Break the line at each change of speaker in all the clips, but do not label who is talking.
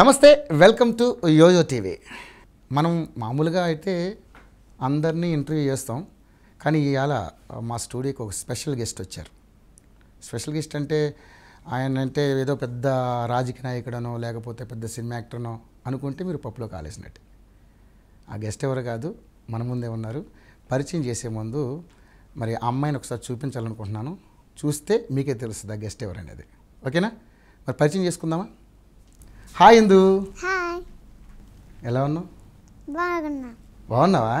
నమస్తే welcome to yo-yo TV మనం మామూలుగా అయితే అందరినీ ఇంటర్వ్యూ చేస్తాం కానీ ఇవాళ మా స్టూడియోకి ఒక స్పెషల్ గెస్ట్ వచ్చారు స్పెషల్ గెస్ట్ అంటే ఆయన అంటే ఏదో పెద్ద రాజకీయ నాయకుడనో లేకపోతే పెద్ద సినిమా యాక్టర్నో అనుకుంటే మీరు పప్పులో కాలేసినట్టు ఆ గెస్ట్ ఎవరు కాదు మన ముందే ఉన్నారు పరిచయం చేసే ముందు మరి ఆ అమ్మాయిని ఒకసారి చూపించాలనుకుంటున్నాను చూస్తే మీకే తెలుస్తుంది ఆ గెస్ట్ ఎవరనేది ఓకేనా మరి పరిచయం చేసుకుందామా హాయ్ ఇందు ఎలా ఉన్నావు బాగున్నావా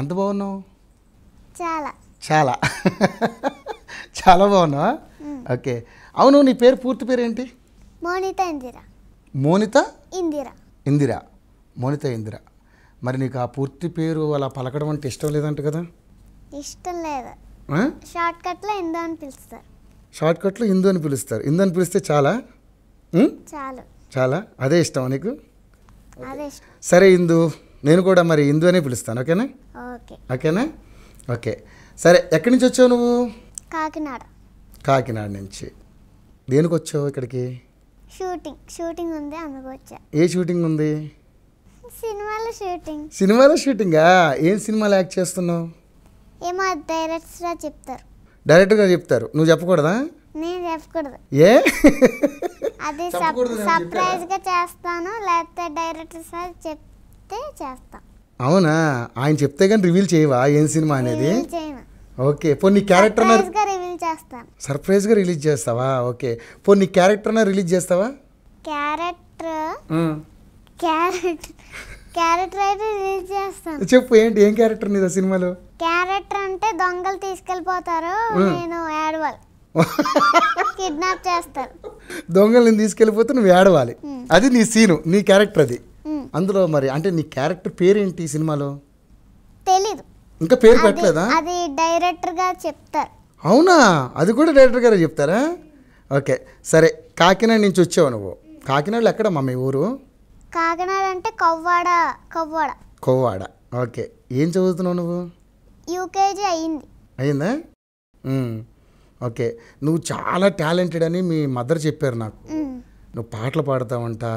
ఎంత బాగున్నావు చాలా చాలా చాలా బాగున్నావా ఓకే అవును నీ పేరు పూర్తి పేరు ఏంటి
మోనిత ఇందిరా మోనిత ఇందిరా
ఇందిరా మోనిత ఇందిరా మరి నీకు ఆ పూర్తి పేరు అలా పలకడం అంటే ఇష్టం లేదంట కదా
ఇష్టం లేదు షార్ట్ కట్లో ఇందు అని పిలుస్తారు
షార్ట్ కట్లో ఇందు అని పిలుస్తారు ఇందు అని పిలిస్తే చాలా చాలా చాలా అదే ఇష్టం నీకు సరే ఇందు నేను కూడా మరి ఇందు అనే పిలుస్తాను ఓకేనా ఓకేనా ఓకే సరే ఎక్కడి నుంచి వచ్చావు నువ్వు కాకినాడ కాకినాడ నుంచి దేనికి వచ్చావు ఇక్కడికి
షూటింగ్ షూటింగ్ ఉంది అందుకు వచ్చా
ఏ షూటింగ్ ఉంది
సినిమాలో షూటింగ్
సినిమాలో షూటింగా ఏం సినిమాలు యాక్ట్ చేస్తున్నావు
ఏమో డైరెక్టర్గా చెప్తారు
డైరెక్టర్గా చెప్తారు నువ్వు చెప్పకూడదా
నేను చెప్పకూడదు ఏ అది సర్ప్రైజ్గా చేస్తాను లేకపోతే డైరెక్టర్ సార్ చెప్తే చేస్తాం
అవునా ఆయన చెప్తే కానీ రివీల్ చేయవా ఏం సినిమా అనేది ఓకే పోనీ క్యారెక్టర్
రివీల్ చేస్తాను
సర్ప్రైజ్గా రిలీజ్ చేస్తావా ఓకే పోనీ క్యారెక్టర్ రిలీజ్ చేస్తావా
క్యారెక్టర్ క్యారెక్టర్ క్యారెక్టర్ అయితే రిలీజ్ చేస్తాను చెప్పు
ఏంటి ఏం క్యారెక్టర్ నీదా సినిమాలో
క్యారెక్టర్ అంటే దొంగలు తీసుకెళ్ళిపోతారు నేను యాడ్వల్ కిడ్నాప్ చేస్తారు
దొంగల్ని తీసుకెళ్ళిపోతే నువ్వు ఏడవాలి అది నీ సీను నీ క్యారెక్టర్ అది అందులో మరి అంటే నీ క్యారెక్టర్ పేరేంటి సినిమాలో తెలీదు ఇంకా పేరు పెట్టలేదా
అది డైరెక్టర్ గా చెప్తారు
అవునా అది కూడా డైరెక్టర్ గారు చెప్తారా ఓకే సరే కాకినాడ నుంచి వచ్చావు నువ్వు కాకినాడలో ఎక్కడ మా మీ ఊరు
కాకినాడ అంటే కవ్వాడ కవ్వాడ
కొవ్వాడ ఓకే ఏం చదువుతున్నావు నువ్వు
యూకేజీ అయింది
అయిందా ఓకే నువ్వు చాలా టాలెంటెడ్ అని మీ మదర్ చెప్పారు నాకు నువ్వు పాటలు ఉంటా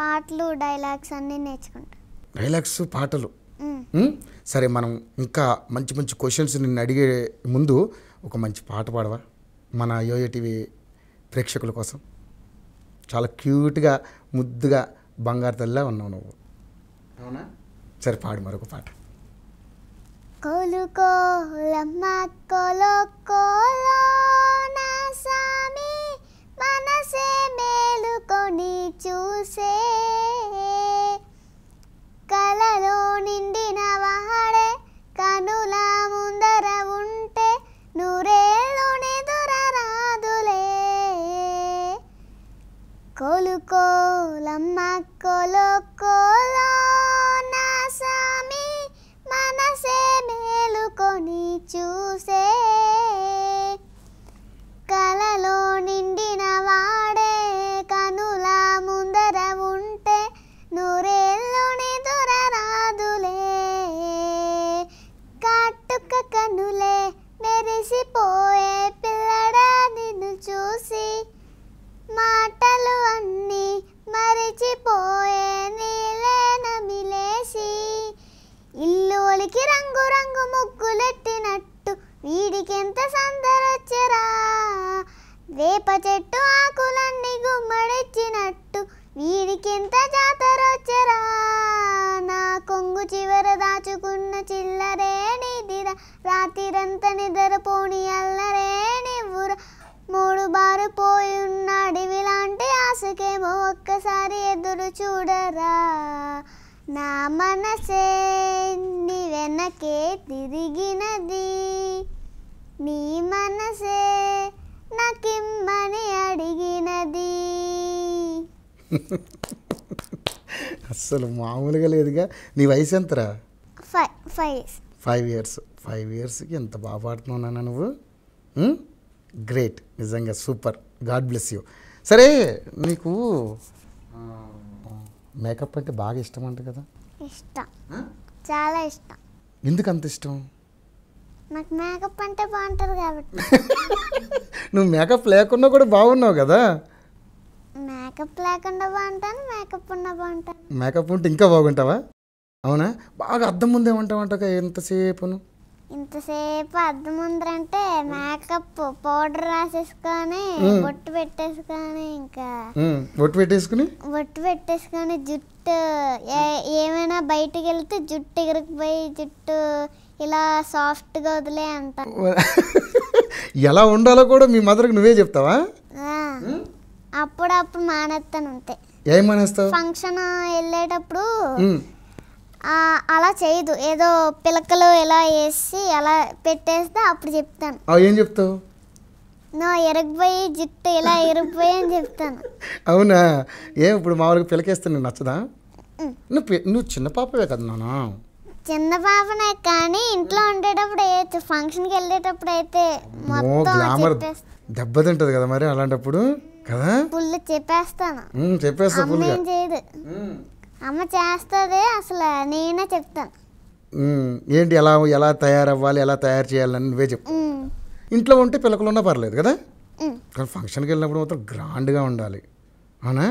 పాటలు డైలాగ్స్ అన్ని నేర్చుకుంటా
డైలాగ్స్ పాటలు సరే మనం ఇంకా మంచి మంచి క్వశ్చన్స్ నిన్ను అడిగే ముందు ఒక మంచి పాట పాడవా మన యోయో టీవీ ప్రేక్షకుల కోసం చాలా క్యూట్గా ముద్దుగా బంగారు తల్లిలా ఉన్నావు నువ్వు అవునా సరే పాడు మరొక పాట
కోలుకోలమ్మ కొలొక్కోలో నా సామి మనసే మేలుకొని చూసే కలలో నిండిన వాడే కనుల ముందర ఉంటే నూరేళ్ళు నిదురరాదులే కోలుకోలమ్మ కొలొక్కోలో వేప చెట్టు ఆకులన్నీ గుమ్మడిచ్చినట్టు వీడికింత జాతరొచ్చరా నా కొంగు చివర దాచుకున్న చిల్లరే రాత్రిరంత నిద్ర నిద్రపోని అల్లరే నివ్వురా మూడు బారు పోయి అడవి లాంటి ఆశకేమో ఒక్కసారి ఎదురు చూడరా నా మనసే నీ వెనకే తిరిగినది నీ మనసే నాకిమ్మని అడిగినది
అస్సలు మామూలుగా లేదుగా నీ వయసు ఎంతరా
five five
years five years five ఇయర్స్కి ఎంత బాగా పాడుతున్నావు నువ్వు గ్రేట్ నిజంగా సూపర్ గాడ్ బ్లెస్ యూ సరే నీకు మేకప్ అంటే బాగా ఇష్టం అంట కదా
ఇష్టం చాలా ఇష్టం
ఎందుకు అంత ఇష్టం
నాకు మేకప్ అంటే బాగుంటుంది కాబట్టి
నువ్వు మేకప్ లేకుండా కూడా బాగున్నావు కదా
మేకప్ లేకుండా బాగుంటాను మేకప్ ఉన్నా బాగుంటాను
మేకప్ ఉంటే ఇంకా బాగుంటావా అవునా బాగా అద్దం ముందే ఉంటావంట ఎంతసేపు
ఇంతసేపు అద్దం ముందరంటే మేకప్ పౌడర్ రాసేసుకొని బొట్టు పెట్టేసుకొని ఇంకా
బొట్టు పెట్టేసుకుని
బొట్టు పెట్టేసుకొని జుట్టు ఏమైనా బయటికి వెళ్తే జుట్టు పోయి జుట్టు ఇలా సాఫ్ట్గా వదిలే అంత
ఎలా ఉండాలో కూడా మీ మదర్కి నువ్వే చెప్తావా
అప్పుడప్పుడు మానేస్తాను అంతే ఏం మానేస్తావు ఫంక్షన్ వెళ్ళేటప్పుడు అలా చేయదు ఏదో పిలకలు ఎలా వేసి అలా పెట్టేస్తే అప్పుడు చెప్తాను ఏం చెప్తావు నా ఎరగబోయి జిట్టు ఇలా ఎరగబోయి అని చెప్తాను
అవునా ఏం ఇప్పుడు మామూలుగా పిలకేస్తే నేను నచ్చదా నువ్వు నువ్వు చిన్న పాపవే కదా నాన్న
చిన్న పాపనే కానీ ఇంట్లో ఉండేటప్పుడు వేయచ్చు ఫంక్షన్కి వెళ్ళేటప్పుడు అయితే గ్లామర్
దెబ్బతింటది కదా మరి అలాంటప్పుడు కదా
ఫుల్ చెప్పేస్తాను
చెప్పేస్తా ఫుల్
చేయదు అమ్మ చేస్తుంది అసలు నేనే చెప్తాను
ఏంటి ఎలా ఎలా తయారవ్వాలి ఎలా తయారు చేయాలని నువ్వే చెప్పు ఇంట్లో ఉంటే పిల్లకలు ఉన్నా పర్లేదు కదా కానీ ఫంక్షన్కి వెళ్ళినప్పుడు మాత్రం గ్రాండ్గా ఉండాలి అవునా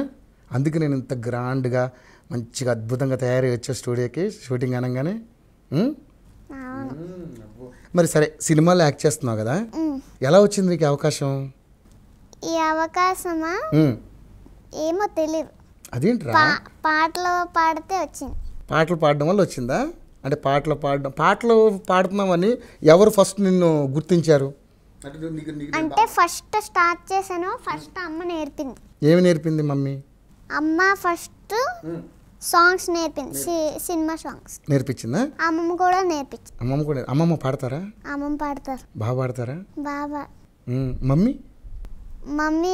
అందుకే నేను ఇంత గ్రాండ్గా మంచిగా అద్భుతంగా తయారై వచ్చే స్టూడియోకి షూటింగ్ అనగానే మరి సరే సినిమాలో యాక్ట్ చేస్తున్నావు కదా ఎలా వచ్చింది నీకు అవకాశం
ఈ అవకాశమా ఏమో తెలియదు అదేంట్రా పాటలు పాడితే వచ్చింది
పాటలు పాడడం వల్ల వచ్చిందా అంటే పాటలు పాడడం పాటలు పాడుతున్నామని ఎవరు ఫస్ట్ నిన్ను గుర్తించారు
అంటే ఫస్ట్ స్టార్ట్ చేశాను ఫస్ట్ అమ్మ నేర్పింది
ఏమి నేర్పింది మమ్మీ
అమ్మ ఫస్ట్ సాంగ్స్ నేర్పింది సినిమా సాంగ్స్ నేర్పించిందా అమ్మమ్మ కూడా నేర్పించి
అమ్మమ్మ కూడా అమ్మమ్మ పాడతారా
అమ్మమ్మ పాడతారు బాగా పాడతారా బాబా మమ్మీ మమ్మీ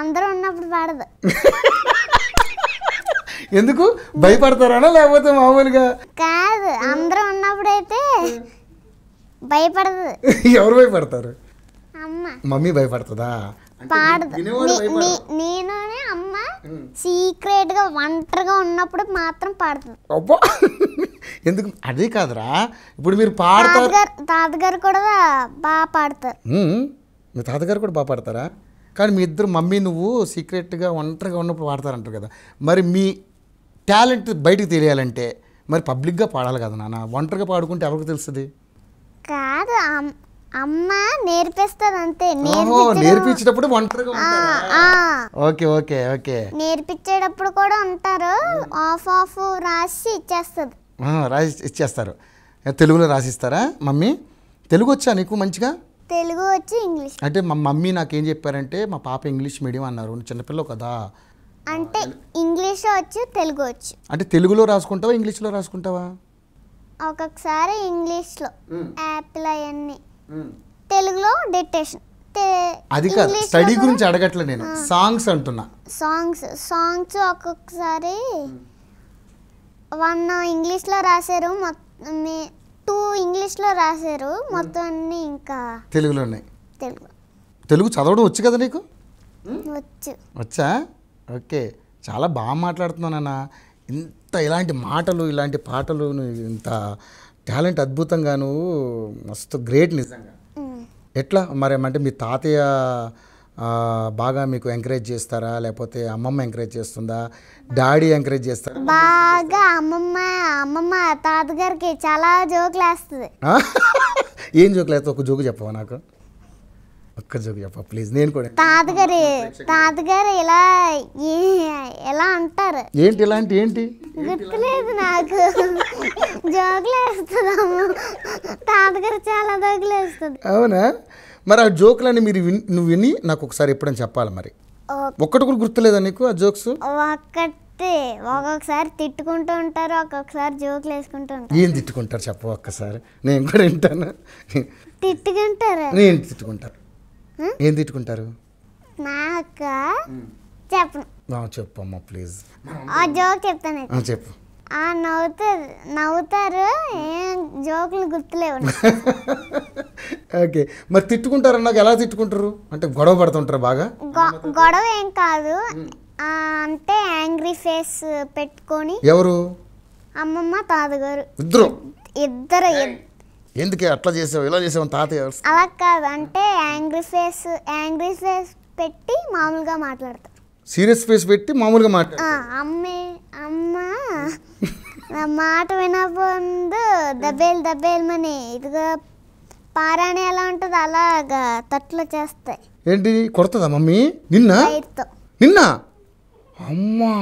అందరూ ఉన్నప్పుడు పాడదు
ఎందుకు భయపడతారా లేకపోతే మామూలుగా
కాదు అందరూ ఉన్నప్పుడు అయితే భయపడదు
ఎవరు భయపడతారు అమ్మ మమ్మీ భయపడుతుందా పాడదు
నేను అమ్మ సీక్రెట్ గా ఒంటరిగా ఉన్నప్పుడు మాత్రం పాడుతుంది
ఎందుకు అదే కాదురా ఇప్పుడు మీరు పాడతారు
తాతగారు కూడా బాగా పాడతారు
మీ తాతగారు కూడా బాగా పాడతారా కానీ మీ ఇద్దరు మమ్మీ నువ్వు సీక్రెట్గా ఒంటరిగా ఉన్నప్పుడు పాడతారంటారు కదా మరి మీ టాలెంట్ బయటకు తెలియాలంటే మరి పబ్లిక్గా పాడాలి కదా నాన్న ఒంటరిగా పాడుకుంటే ఎవరికి తెలుస్తుంది
కాదు అమ్మ నేర్పిస్తుంది అంతే నేర్పించేటప్పుడు
ఓకే ఓకే ఓకే
నేర్పించేటప్పుడు కూడా ఉంటారు ఆఫ్ ఆఫ్ రాసి ఇచ్చేస్తుంది
రాసి ఇచ్చేస్తారు తెలుగులో రాసిస్తారా మమ్మీ తెలుగు వచ్చా నీకు మంచిగా
తెలుగు వచ్చి ఇంగ్లీష్
అంటే మా మమ్మీ నాకు ఏం చెప్పారంటే మా పాప ఇంగ్లీష్ మీడియం అన్నారు చిన్నపిల్ల కదా
అంటే ఇంగ్లీష్ వచ్చు తెలుగు వచ్చు
అంటే తెలుగులో రాసుకుంటావా ఇంగ్లీష్లో రాసుకుంటావా
ఒక్కొక్కసారి ఇంగ్లీష్లో యాపిల్ అవన్నీ తెలుగులో డిక్టేషన్ అది కాదు స్టడీ గురించి అడగట్లే
నేను సాంగ్స్ అంటున్నా
సాంగ్స్ సాంగ్స్ ఒక్కొక్కసారి వన్ ఇంగ్లీష్లో రాశారు టూ ఇంగ్లీష్లో రాశారు మొత్తం అన్ని ఇంకా తెలుగులో ఉన్నాయి తెలుగు
తెలుగు చదవడం వచ్చు కదా నీకు వచ్చు వచ్చా ఓకే చాలా బాగా మాట్లాడుతున్నానన్నా ఇంత ఇలాంటి మాటలు ఇలాంటి పాటలు ఇంత టాలెంట్ అద్భుతంగా నువ్వు మస్తు గ్రేట్ నిజంగా ఎట్లా మరి అంటే మీ తాతయ్య బాగా మీకు ఎంకరేజ్ చేస్తారా లేకపోతే అమ్మమ్మ ఎంకరేజ్ చేస్తుందా డాడీ ఎంకరేజ్ చేస్తారా
బాగా అమ్మమ్మ అమ్మమ్మ తాతగారికి చాలా జోకులు వేస్తుంది
ఏం జోకులు వేస్తా ఒక జోకు చెప్పవా నాకు ఒక్క జోక్ చెప్ప ప్లీజ్ నేను కూడా
తాతగారు తాతగారు ఇలా ఎలా అంటారు
ఏంటి ఇలాంటి ఏంటి
గుర్తులేదు నాకు జోకులు వేస్తున్నాము
తాతగారు చాలా జోకులు వేస్తుంది అవునా మరి ఆ జోకులని మీరు నువ్వు విని నాకు ఒకసారి ఎప్పుడైనా చెప్పాలి మరి ఒక్కటి కూడా గుర్తులేదా నీకు ఆ జోక్స్ ఒక్కటి
ఒక్కొక్కసారి తిట్టుకుంటూ ఉంటారు ఒక్కొక్కసారి జోకులు వేసుకుంటూ ఉంటారు
ఏం తిట్టుకుంటారు చెప్ప ఒక్కసారి నేను కూడా వింటాను
తిట్టుకుంటారు నేను
తిట్టుకుంటారు ఏం తిట్టుకుంటారు
నాక చెప్పు
చెప్పమ్మా ప్లీజ్
ఆ జోక్ చెప్తాను చెప్పు ఆ నవ్వుతారు నవ్వుతారు ఏం జోకులు గుర్తులేవు
ఓకే మరి తిట్టుకుంటారు నాకు ఎలా తిట్టుకుంటారు అంటే గొడవ పడుతుంటారు బాగా
గొడవ ఏం కాదు అంటే యాంగ్రీ ఫేస్ పెట్టుకొని ఎవరు అమ్మమ్మ తాతగారు ఇద్దరు ఇద్దరు
ఎందుకే అట్లా చేసావు ఇలా చేసావు తాతయ్య
అలా కాదు అంటే యాంగ్రీ ఫేస్ యాంగ్రీ ఫేస్ పెట్టి మామూలుగా మాట్లాడతారు
సీరియస్ ఫేస్ పెట్టి మామూలుగా మాట్లాడతారు
అమ్మే అమ్మ మాట వినకముందు దబ్బేలు దబ్బేలు మని ఇదిగా పారాణి ఎలా ఉంటుంది అలాగా తట్లు చేస్తాయి
ఏంటి కొడుతుందా మమ్మీ నిన్న నిన్న అమ్మా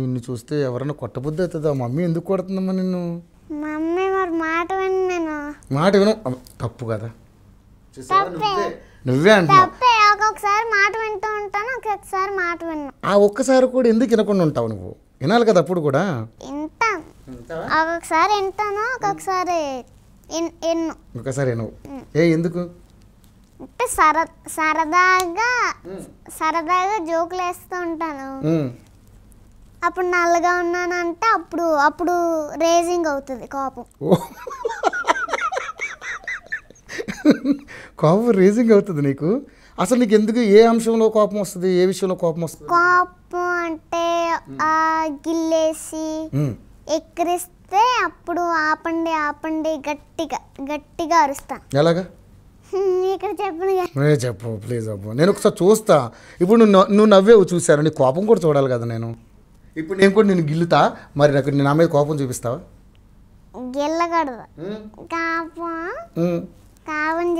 నిన్ను చూస్తే ఎవరైనా కొట్టబుద్ధి అవుతుందా మమ్మీ ఎందుకు కొడుతుందమ్మా నిన్ను మమ్మీ మరి
మాట విన్నాను
మాట విను తప్పు కదా నువ్వే అంటే
ఒక్కొక్కసారి మాట వింటూ ఉంటాను ఒక్కొక్కసారి మాట విన్ను
ఆ ఒక్కసారి కూడా ఎందుకు వినకుండా ఉంటావు నువ్వు వినాలి కదా అప్పుడు కూడా
వింటాను ఒక్కొక్కసారి వింటాను ఒక్కొక్కసారి విన్ను
ఒక్కసారి వినవు ఏ ఎందుకు
అంటే సరదాగా సరదాగా జోకులు వేస్తూ ఉంటాను అప్పుడు నల్లగా ఉన్నానంటే అప్పుడు అప్పుడు రేజింగ్ అవుతుంది కోపం
కోపం రేజింగ్ అవుతుంది నీకు అసలు నీకు ఎందుకు ఏ అంశంలో కోపం వస్తుంది ఏ విషయంలో కోపం వస్తుంది కోపం అంటే
గిల్లేసి ఎక్కిరిస్తే అప్పుడు ఆపండి ఆపండి గట్టిగా గట్టిగా అరుస్తా ఎలాగా ఇక్కడ చెప్పను
చెప్పు ప్లీజ్ అబ్బు నేను ఒకసారి చూస్తా ఇప్పుడు నువ్వు నువ్వు నవ్వేవు చూశాను నీ కోపం కూడా చూడాలి కదా నేను ఇప్పుడు నేను కూడా నేను గిల్లుతా మరి నాకు నేను నా మీద కోపం చూపిస్తావా
గిల్లకూడదు కోపం
కోపం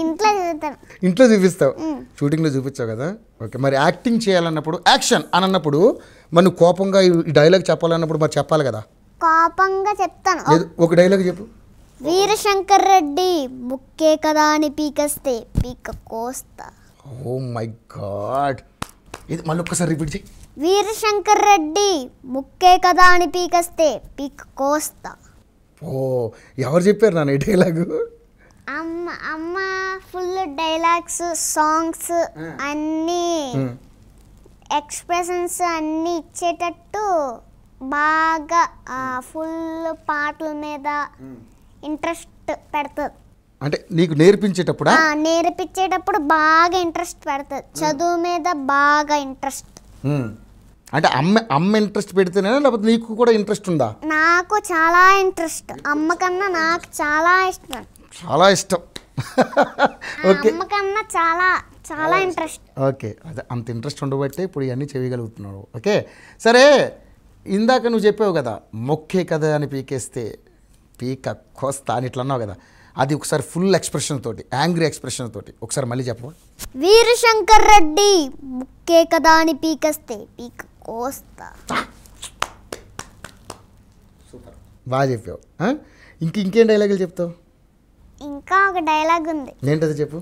ఇంట్లో చూపిస్తాను
ఇంట్లో చూపిస్తావు షూటింగ్లో చూపించావు కదా ఓకే మరి యాక్టింగ్ చేయాలన్నప్పుడు యాక్షన్ అని అన్నప్పుడు మరి కోపంగా ఈ డైలాగ్ చెప్పాలన్నప్పుడు మరి చెప్పాలి కదా
కోపంగా చెప్తాను ఒక డైలాగ్ చెప్పు వీరశంకర్ రెడ్డి బుక్కే కదా అని పీకస్తే పీక కోస్తా
ఓ మై గాడ్ ఇది మళ్ళీ ఒక్కసారి రిపీట్ చేయి
వీరశంకర్ రెడ్డి ముక్కే కదా అని పీకస్తే పీక్ కోస్తా
ఓ ఎవరు చెప్పారు నాన్న ఈ
అమ్మ అమ్మ ఫుల్ డైలాగ్స్ సాంగ్స్ అన్నీ ఎక్స్ప్రెషన్స్ అన్నీ ఇచ్చేటట్టు బాగా ఫుల్ పాటల మీద ఇంట్రెస్ట్ పెడతారు
అంటే నీకు నేర్పించేటప్పుడు
నేర్పించేటప్పుడు బాగా ఇంట్రెస్ట్ పెడతారు చదువు మీద బాగా ఇంట్రెస్ట్
అంటే అమ్మ అమ్మ ఇంట్రెస్ట్ పెడితేనే లేకపోతే నీకు కూడా ఇంట్రెస్ట్ ఉందా
నాకు చాలా ఇంట్రెస్ట్ అమ్మ కన్నా నాకు చాలా ఇష్టం
చాలా ఇష్టం ఓకే
అమ్మకన్నా చాలా చాలా ఇంట్రెస్ట్
ఓకే అదే అంత ఇంట్రెస్ట్ ఉండబట్టే ఇప్పుడు ఇవన్నీ చేయగలుగుతున్నాడు ఓకే సరే ఇందాక నువ్వు చెప్పావు కదా మొక్కే కదా అని పీకేస్తే పీక కోస్తా అని ఇట్లా అన్నావు కదా అది ఒకసారి ఫుల్ ఎక్స్ప్రెషన్ తోటి యాంగ్రీ ఎక్స్ప్రెషన్ తోటి ఒకసారి మళ్ళీ చెప్పవా
వీరశంకర్ రెడ్డి ముక్కే కదా అని పీకేస్తే పీక కోస్తా
సూపర్ బాగా చెప్పావు ఇంక ఇంకేం డైలాగులు చెప్తావు
ఇంకా ఒక డైలాగ్ ఉంది ఏంటది చెప్పు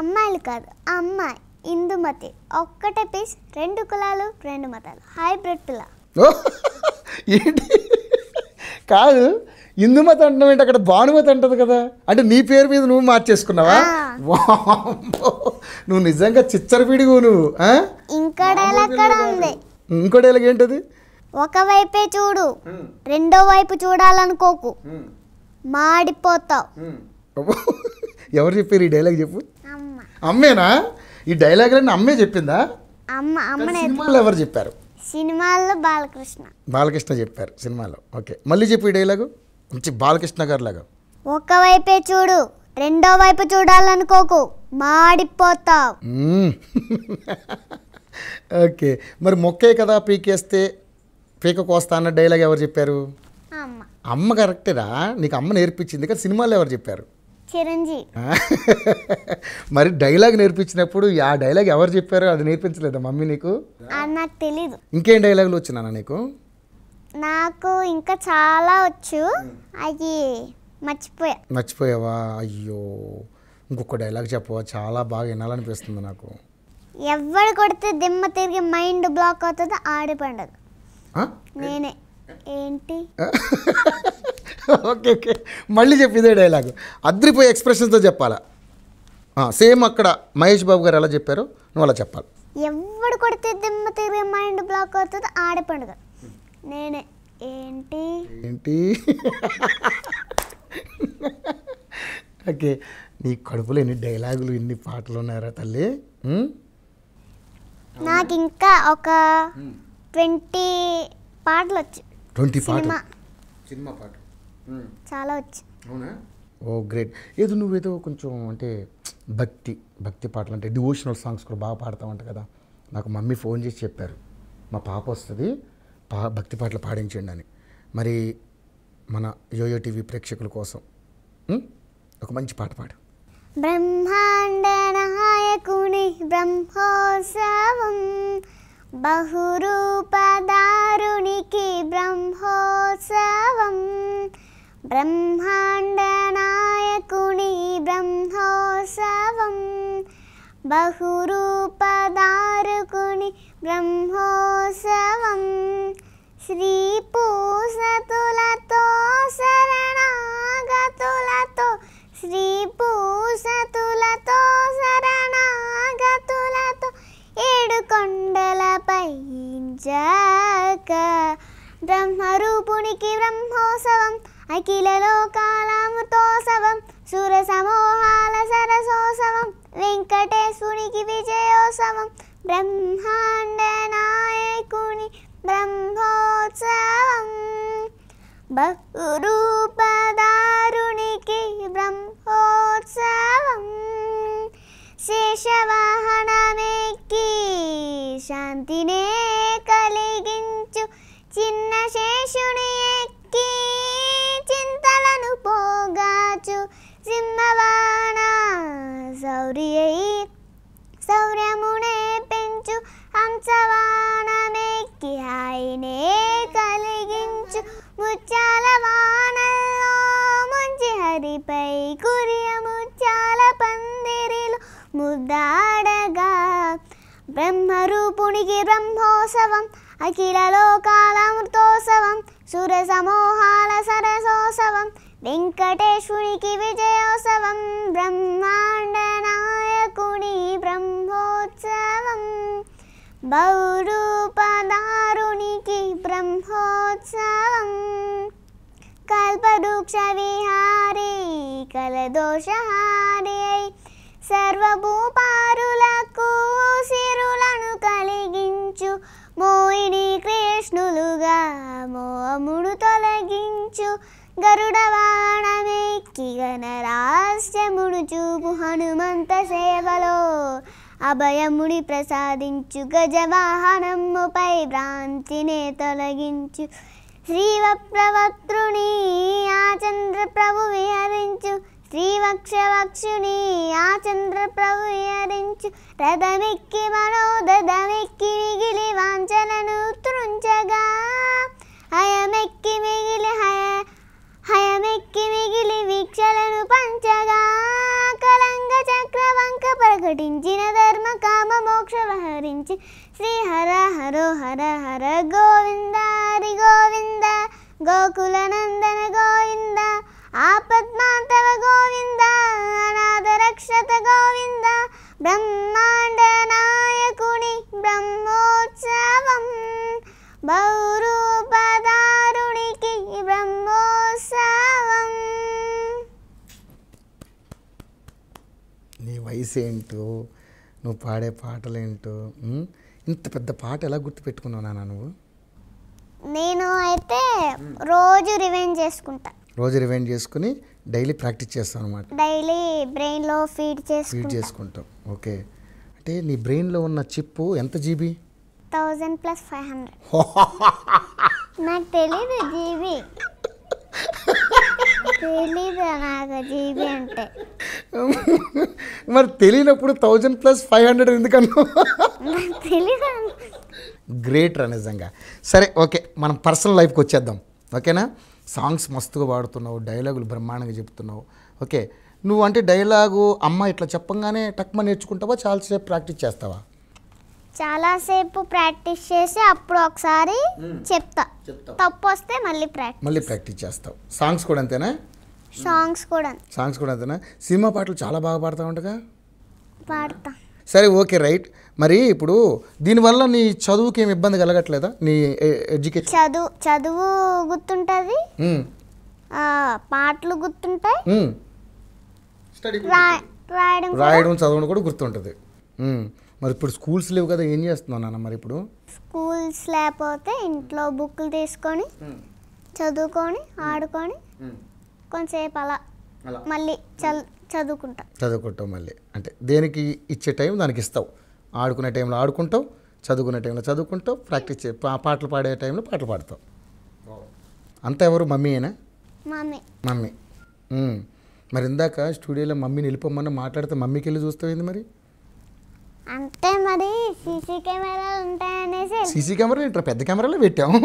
అమ్మాయిలు కాదు అమ్మాయి ఇందుమతి ఒక్కటే పీస్ రెండు కులాలు రెండు మతాలు హైబ్రిడ్ పిల్ల
ఏంటి కాదు ఇందుమతి అంటున్నావు అక్కడ భానుమతి అంటది కదా అంటే నీ పేరు మీద నువ్వు మార్చేసుకున్నావా నువ్వు నిజంగా చిచ్చరపీడిగు నువ్వు ఇంకోటి డైలాగ్ ఏంటది
ఒకవైపే చూడు రెండో వైపు చూడాలనుకోకు మాడిపోతావు
ఎవరు చెప్పారు ఈ డైలాగ్ చెప్పు అమ్మేనా ఈ డైలాగులన్నీ అమ్మే చెప్పిందా
అమ్మ సినిమాలో ఎవరు చెప్పారు సినిమాల్లో బాలకృష్ణ
బాలకృష్ణ చెప్పారు సినిమాలో ఓకే మళ్ళీ చెప్పు ఈ డైలాగు మంచి బాలకృష్ణ గారు లాగా
ఒకవైపే చూడు రెండో వైపు చూడాలనుకోకు మాడిపోతావు
ఓకే మరి మొక్కే కదా పీకేస్తే పీక కోస్తా అన్న డైలాగ్ ఎవరు చెప్పారు అమ్మ కరెక్టేరా నీకు అమ్మ నేర్పించింది కానీ సినిమాలు ఎవరు చెప్పారు చిరంజీవి మరి డైలాగ్ నేర్పించినప్పుడు ఆ డైలాగ్ ఎవరు చెప్పారు అది నేర్పించలేదా మమ్మీ నీకు నాకు తెలీదు ఇంకేం డైలాగులు వచ్చినా నీకు
నాకు ఇంకా చాలా వచ్చు అవి మర్చిపోయా
మర్చిపోయావా అయ్యో ఇంకొక డైలాగ్ చెప్పవా చాలా బాగా వినాలనిపిస్తుంది నాకు
ఎవరు కొడితే దిమ్మ తిరిగి మైండ్ బ్లాక్ అవుతుంది ఆడే పండగ నేనే ఏంటి
ఓకే ఓకే మళ్ళీ చెప్పిదే డైలాగ్ అద్రిపోయే ఎక్స్ప్రెషన్తో చెప్పాలా సేమ్ అక్కడ మహేష్ బాబు గారు ఎలా చెప్పారో నువ్వు అలా చెప్పాలి
ఎవడు కొడితే దిమ్మ తిరిగి మైండ్ బ్లాక్ అవుతుంది ఆడే పండుగ నేనే ఏంటి
ఏంటి ఓకే నీ కడుపులో ఎన్ని డైలాగులు ఎన్ని పాటలు ఉన్నాయరా తల్లి
నాకు ఇంకా ఒక ట్వంటీ పాటలు వచ్చు
ట్వంటీ పాటలు సినిమా పాట చాలా వచ్చు ఓ గ్రేట్ ఏదో నువ్వేదో కొంచెం అంటే భక్తి భక్తి పాటలు అంటే డివోషనల్ సాంగ్స్ కూడా బాగా అంట కదా నాకు మమ్మీ ఫోన్ చేసి చెప్పారు మా పాప వస్తుంది పా భక్తి పాటలు పాడించండి అని మరి మన యోయో టీవీ ప్రేక్షకుల కోసం ఒక మంచి పాట పాడు
బ్రహ్మాండనాయకుని బ్రహ్మోత్సవం బహురూపదారునికి బ్రహ్మోత్సవం బ్రహ్మాండనాయకుని బ్రహ్మోత్సవం బహురూపదారుకుని బ్రహ్మోత్సవం శ్రీ పూసతులతో శరణాగతులతో శ్రీ పూసతులతో శరణాగతులతో ఏడు కొండలపై జాక బ్రహ్మరూపునికి బ్రహ్మోత్సవం అఖిల లోకాలామృతోత్సవం సుర సమూహాల సరసోత్సవం వెంకటేశ్వరికి విజయోత్సవం బ్రహ్మాండ నాయకుని బ్రహ్మోత్సవం బహురూపదారునికి బ్రహ్మోత్సవం శేషవాహనమెక్కి శాంతినే కలిగించు చిన్న శేషుని ఎక్కి చింతలను పోగాచు సింహవాణ శౌర్యై శౌర్యమునే పెంచు హంసవాణమెక్కి ఆయనే ముత్యాల వానల్లో మంచి హరిపై కురియ ముత్యాల పందిరిలో ముద్దాడగా బ్రహ్మరూపునికి బ్రహ్మోత్సవం అఖిల లోకాల మృతోత్సవం సుర సమూహాల సరసోత్సవం వెంకటేశ్వరికి విజయోత్సవం బ్రహ్మాండ నాయకుని బ్రహ్మోత్సవం బౌరూపదారునికి బ్రహ్మోత్సవం కల్పవృక్ష విహారీ కలదోషహారీ సర్వభూపారులకు సిరులను కలిగించు మోయిని కృష్ణులుగా మోముడు తొలగించు గరుడ వాణమెక్కి గణరాస్యముడు చూపు హనుమంత సేవలో అభయముడి ప్రసాదించు గజవాహనముపై భ్రాంతినే తొలగించు శ్రీవ ఆ చంద్ర ప్రభు విహరించు శ్రీవక్షవక్షుని ఆ చంద్ర ప్రభు విహరించు రథమెక్కి మనోదధమెక్కి మిగిలి వాంచలను తృంచగా హయమెక్కి మిగిలి హయ హయమెక్కి ప్రకటించిన ధర్మ కామ మోక్ష వహరించి శ్రీ హర హరో హర హర గోవింద హరి గోవింద గోకుల నందన గోవింద ఆపద్మాతవ గోవింద అనాథ రక్షత గోవింద బ్రహ్మాండ నాయకుని బ్రహ్మోత్సవం బహురూపదారునికి బ్రహ్మో
వయసు ఏంటో నువ్వు పాడే పాటలేంటో ఇంత పెద్ద పాట ఎలా గుర్తుపెట్టుకున్నావు నువ్వు
నేను అయితే రోజు రివైండ్ చేసుకుంటా
రోజు రివైండ్ చేసుకుని డైలీ ప్రాక్టీస్ చేస్తాం అనమాట
డైలీ బ్రెయిన్లో ఫీడ్ చేసి ఫీడ్
చేసుకుంటాం ఓకే అంటే నీ బ్రెయిన్లో ఉన్న చిప్ ఎంత GB
thousand plus five hundred నాకు తెలియదు జీబీ తెలీదు నాకు జీబీ అంటే
మరి తెలియనప్పుడు థౌజండ్ ప్లస్ ఫైవ్ హండ్రెడ్ ఎందుకన్నా తెలీదు గ్రేట్ రా నిజంగా సరే ఓకే మనం పర్సనల్ లైఫ్కి వచ్చేద్దాం ఓకేనా సాంగ్స్ మస్తుగా పాడుతున్నావు డైలాగులు బ్రహ్మాండంగా చెప్తున్నావు ఓకే నువ్వు అంటే డైలాగు అమ్మ ఇట్లా చెప్పంగానే టక్మ నేర్చుకుంటావా చాలాసేపు ప్రాక్టీస్ చేస్తావా
చాలాసేపు ప్రాక్టీస్ చేసి అప్పుడు ఒకసారి చెప్తా తప్పు వస్తే మళ్ళీ ప్రాక్టీస్
మళ్ళీ ప్రాక్టీస్ చేస్తావు సాంగ్స్ కూడా అంతేనా
సాంగ్స్ కూడా
సాంగ్స్ కూడా అంతేనా సినిమా పాటలు చాలా బాగా పాడుతూ ఉంటగా పాడతా సరే ఓకే రైట్ మరి ఇప్పుడు దీనివల్ల నీ చదువుకి ఏమి ఇబ్బంది కలగట్లేదా నీ ఎడ్యుకేషన్ చదువు
చదువు గుర్తుంటుంది పాటలు గుర్తుంటాయి రాయడం రాయడం
చదవడం కూడా గుర్తుంటుంది మరి ఇప్పుడు స్కూల్స్ లేవు కదా ఏం చేస్తున్నావు నాన్న మరి ఇప్పుడు
స్కూల్స్ లేకపోతే ఇంట్లో బుక్లు తీసుకొని చదువుకొని ఆడుకొని కొంచెంసేపు అలా మళ్ళీ చదువుకుంటా
చదువుకుంటావు మళ్ళీ అంటే దేనికి ఇచ్చే టైం దానికి ఇస్తావు ఆడుకునే టైంలో ఆడుకుంటావు చదువుకునే టైంలో చదువుకుంటావు ప్రాక్టీస్ చే పాటలు పాడే టైంలో పాటలు పాడతావు అంత ఎవరు మమ్మీనా మమ్మీ మమ్మీ మరి ఇందాక స్టూడియోలో మమ్మీని వెళ్ళిపోమని మాట్లాడితే మమ్మీకి వెళ్ళి చూస్తావు ఏంది మరి
అంటే మరి సీసీ కెమెరాలు ఉంటాయనేసి సీసీ
కెమెరాలు ఇట్లా పెద్ద కెమెరాలు పెట్టాము